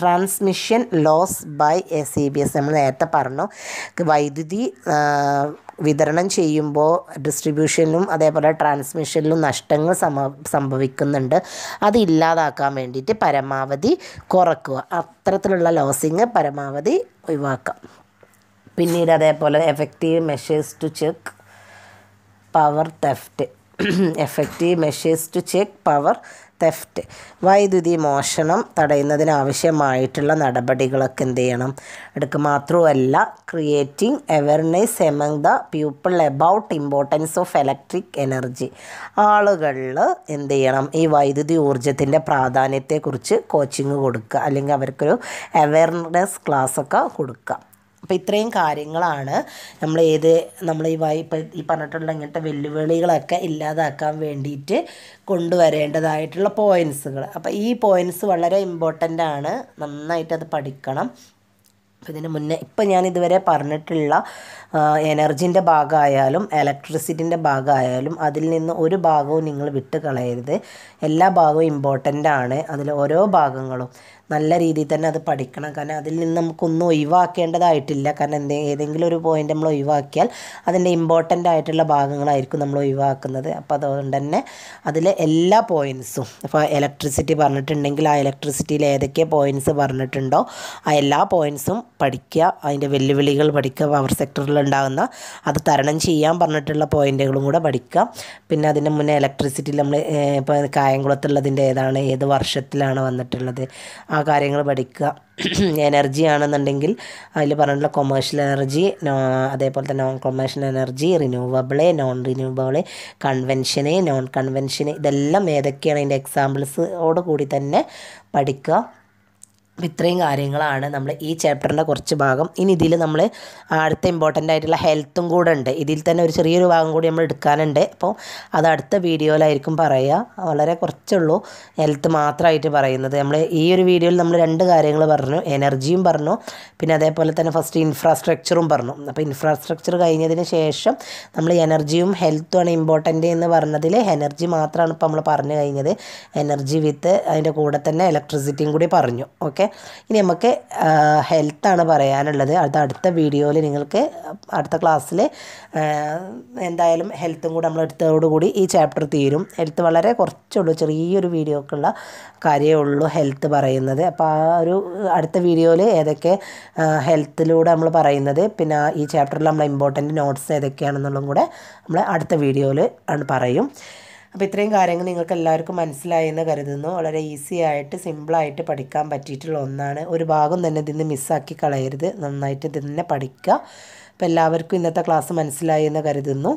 S1: transmission loss by A C B S നമ്മൾ നേരത്തെ പറഞ്ഞു വൈദ്യുതി വിതരണം ചെയ്യുമ്പോൾ ഡിസ്ട്രിബ്യൂഷനിലും അതേപോലെ ട്രാൻസ്മിഷനിലും നഷ്ടങ്ങൾ സംഭവിക്കുന്നുണ്ട് അത് ഇല്ലാതാക്കാൻ വേണ്ടിയിട്ട് പരമാവധി കുറക്കുക അത്തരത്തിലുള്ള ലോസിങ് പരമാവധി ഒഴിവാക്കാം പിന്നീട് അതേപോലെ effective measures to check power theft effective measures to check power theft വൈദ്യുതി മോഷണം തടയുന്നതിനാവശ്യമായിട്ടുള്ള നടപടികളൊക്കെ എന്ത് ചെയ്യണം എടുക്കുക മാത്രമല്ല creating awareness among the people about importance of electric energy ആളുകളിൽ എന്ത് ചെയ്യണം ഈ വൈദ്യുതി ഊർജത്തിൻ്റെ പ്രാധാന്യത്തെക്കുറിച്ച് കോച്ചിങ് കൊടുക്കുക അല്ലെങ്കിൽ അവർക്കൊരു അവെയർനെസ് ക്ലാസ്സൊക്കെ കൊടുക്കുക അപ്പോൾ ഇത്രയും കാര്യങ്ങളാണ് നമ്മൾ ഏത് നമ്മൾ ഈ വായി ഈ പറഞ്ഞിട്ടുള്ള ഇങ്ങനത്തെ വെല്ലുവിളികളൊക്കെ ഇല്ലാതാക്കാൻ വേണ്ടിയിട്ട് കൊണ്ടുവരേണ്ടതായിട്ടുള്ള പോയിൻസുകൾ അപ്പോൾ ഈ പോയിൻസ് വളരെ ഇമ്പോർട്ടൻ്റ് ആണ് നന്നായിട്ട് അത് പഠിക്കണം അപ്പോൾ ഇതിന് മുന്നേ ഇപ്പം ഞാൻ ഇതുവരെ പറഞ്ഞിട്ടുള്ള എനർജിൻ്റെ ഭാഗമായാലും ഇലക്ട്രിസിറ്റിൻ്റെ ഭാഗമായാലും അതിൽ നിന്ന് ഒരു ഭാഗവും നിങ്ങൾ വിട്ട് കളയരുത് എല്ലാ ഭാഗവും ഇമ്പോർട്ടൻ്റ് ആണ് അതിൽ ഓരോ ഭാഗങ്ങളും നല്ല രീതിയിൽ തന്നെ അത് പഠിക്കണം കാരണം അതിൽ നിന്ന് നമുക്കൊന്നും ഒഴിവാക്കേണ്ടതായിട്ടില്ല കാരണം എന്തെ ഏതെങ്കിലും ഒരു പോയിൻ്റ് നമ്മൾ ഒഴിവാക്കിയാൽ അതിൻ്റെ ഇമ്പോർട്ടൻ്റ് ആയിട്ടുള്ള ഭാഗങ്ങളായിരിക്കും നമ്മൾ ഒഴിവാക്കുന്നത് അപ്പോൾ അതുകൊണ്ട് തന്നെ അതിലെ എല്ലാ പോയിൻസും ഇപ്പോൾ ഇലക്ട്രിസിറ്റി പറഞ്ഞിട്ടുണ്ടെങ്കിൽ ആ ഇലക്ട്രിസിറ്റിയിൽ ഏതൊക്കെ പോയിൻസ് പറഞ്ഞിട്ടുണ്ടോ ആ എല്ലാ പോയിൻസും പഠിക്കുക അതിൻ്റെ വെല്ലുവിളികൾ പഠിക്കുക പവർ സെക്ടറിൽ ഉണ്ടാകുന്ന അത് തരണം ചെയ്യാൻ പറഞ്ഞിട്ടുള്ള പോയിൻറ്റുകളും കൂടെ പഠിക്കാം പിന്നെ അതിന് മുന്നേ ഇലക്ട്രിസിറ്റി നമ്മൾ ഇപ്പോൾ കായംകുളത്തുള്ളതിൻ്റെ ഏതാണ് ഏത് വർഷത്തിലാണ് വന്നിട്ടുള്ളത് ആ കാര്യങ്ങൾ പഠിക്കുക എനർജി ആണെന്നുണ്ടെങ്കിൽ അതിൽ പറഞ്ഞിട്ടുള്ള കൊമേഴ്ഷ്യൽ എനർജി അതേപോലെ തന്നെ non commercial energy renewable non renewable convention non convention ഇതെല്ലാം ഏതൊക്കെയാണ് അതിൻ്റെ എക്സാമ്പിൾസോട് കൂടി തന്നെ പഠിക്കുക ഇത്രയും കാര്യങ്ങളാണ് നമ്മൾ ഈ ചാപ്റ്ററിൻ്റെ കുറച്ച് ഭാഗം ഇനി ഇതിൽ നമ്മൾ അടുത്ത ഇമ്പോർട്ടൻ്റ് ആയിട്ടുള്ള ഹെൽത്തും കൂടെ ഉണ്ട് ഇതിൽ തന്നെ ഒരു ചെറിയൊരു ഭാഗം കൂടി നമ്മൾ എടുക്കാനുണ്ട് അപ്പോൾ അത് അടുത്ത വീഡിയോയിലായിരിക്കും പറയുക വളരെ കുറച്ചുള്ളൂ ഹെൽത്ത് മാത്രമായിട്ട് പറയുന്നത് നമ്മൾ ഈ ഒരു വീഡിയോയിൽ നമ്മൾ രണ്ട് കാര്യങ്ങൾ പറഞ്ഞു എനർജിയും പറഞ്ഞു പിന്നെ അതേപോലെ തന്നെ ഫസ്റ്റ് ഇൻഫ്രാസ്ട്രക്ചറും പറഞ്ഞു അപ്പോൾ ഇൻഫ്രാസ്ട്രക്ചർ കഴിഞ്ഞതിന് ശേഷം നമ്മൾ എനർജിയും ഹെൽത്തുമാണ് ഇമ്പോർട്ടൻ്റ് എന്ന് പറഞ്ഞതിൽ എനർജി മാത്രമാണ് ഇപ്പോൾ നമ്മൾ പറഞ്ഞു കഴിഞ്ഞത് എനർജി വിത്ത് അതിൻ്റെ കൂടെ തന്നെ ഇലക്ട്രിസിറ്റിയും കൂടി പറഞ്ഞു ഓക്കെ ഇനി നമുക്ക് ഹെൽത്താണ് പറയാനുള്ളത് അത് അടുത്ത വീഡിയോയിൽ നിങ്ങൾക്ക് അടുത്ത ക്ലാസ്സിൽ എന്തായാലും ഹെൽത്തും കൂടെ നമ്മൾ എടുത്തതോടുകൂടി ഈ ചാപ്റ്റർ തീരും ഹെൽത്ത് വളരെ കുറച്ചുള്ളൂ ചെറിയൊരു വീഡിയോക്കുള്ള കാര്യമേ ഉള്ളൂ ഹെൽത്ത് പറയുന്നത് അപ്പോൾ ആ ഒരു അടുത്ത വീഡിയോയിൽ ഏതൊക്കെ ഹെൽത്തിലൂടെ നമ്മൾ പറയുന്നത് പിന്നെ ഈ ചാപ്റ്ററിൽ നമ്മൾ ഇമ്പോർട്ടൻറ്റ് നോട്ട്സ് ഏതൊക്കെയാണെന്നുള്ളതും കൂടെ നമ്മൾ അടുത്ത വീഡിയോയിൽ ആണ് പറയും അപ്പോൾ ഇത്രയും കാര്യങ്ങൾ നിങ്ങൾക്ക് എല്ലാവർക്കും മനസ്സിലായെന്ന് കരുതുന്നു വളരെ ഈസി ആയിട്ട് സിമ്പിളായിട്ട് പഠിക്കാൻ പറ്റിയിട്ടുള്ള ഒന്നാണ് ഒരു ഭാഗം തന്നെ ഇതിന്ന് മിസ്സാക്കി കളയരുത് നന്നായിട്ട് ഇതിന്നെ പഠിക്കുക അപ്പോൾ എല്ലാവർക്കും ഇന്നത്തെ ക്ലാസ് മനസ്സിലായി എന്ന് കരുതുന്നു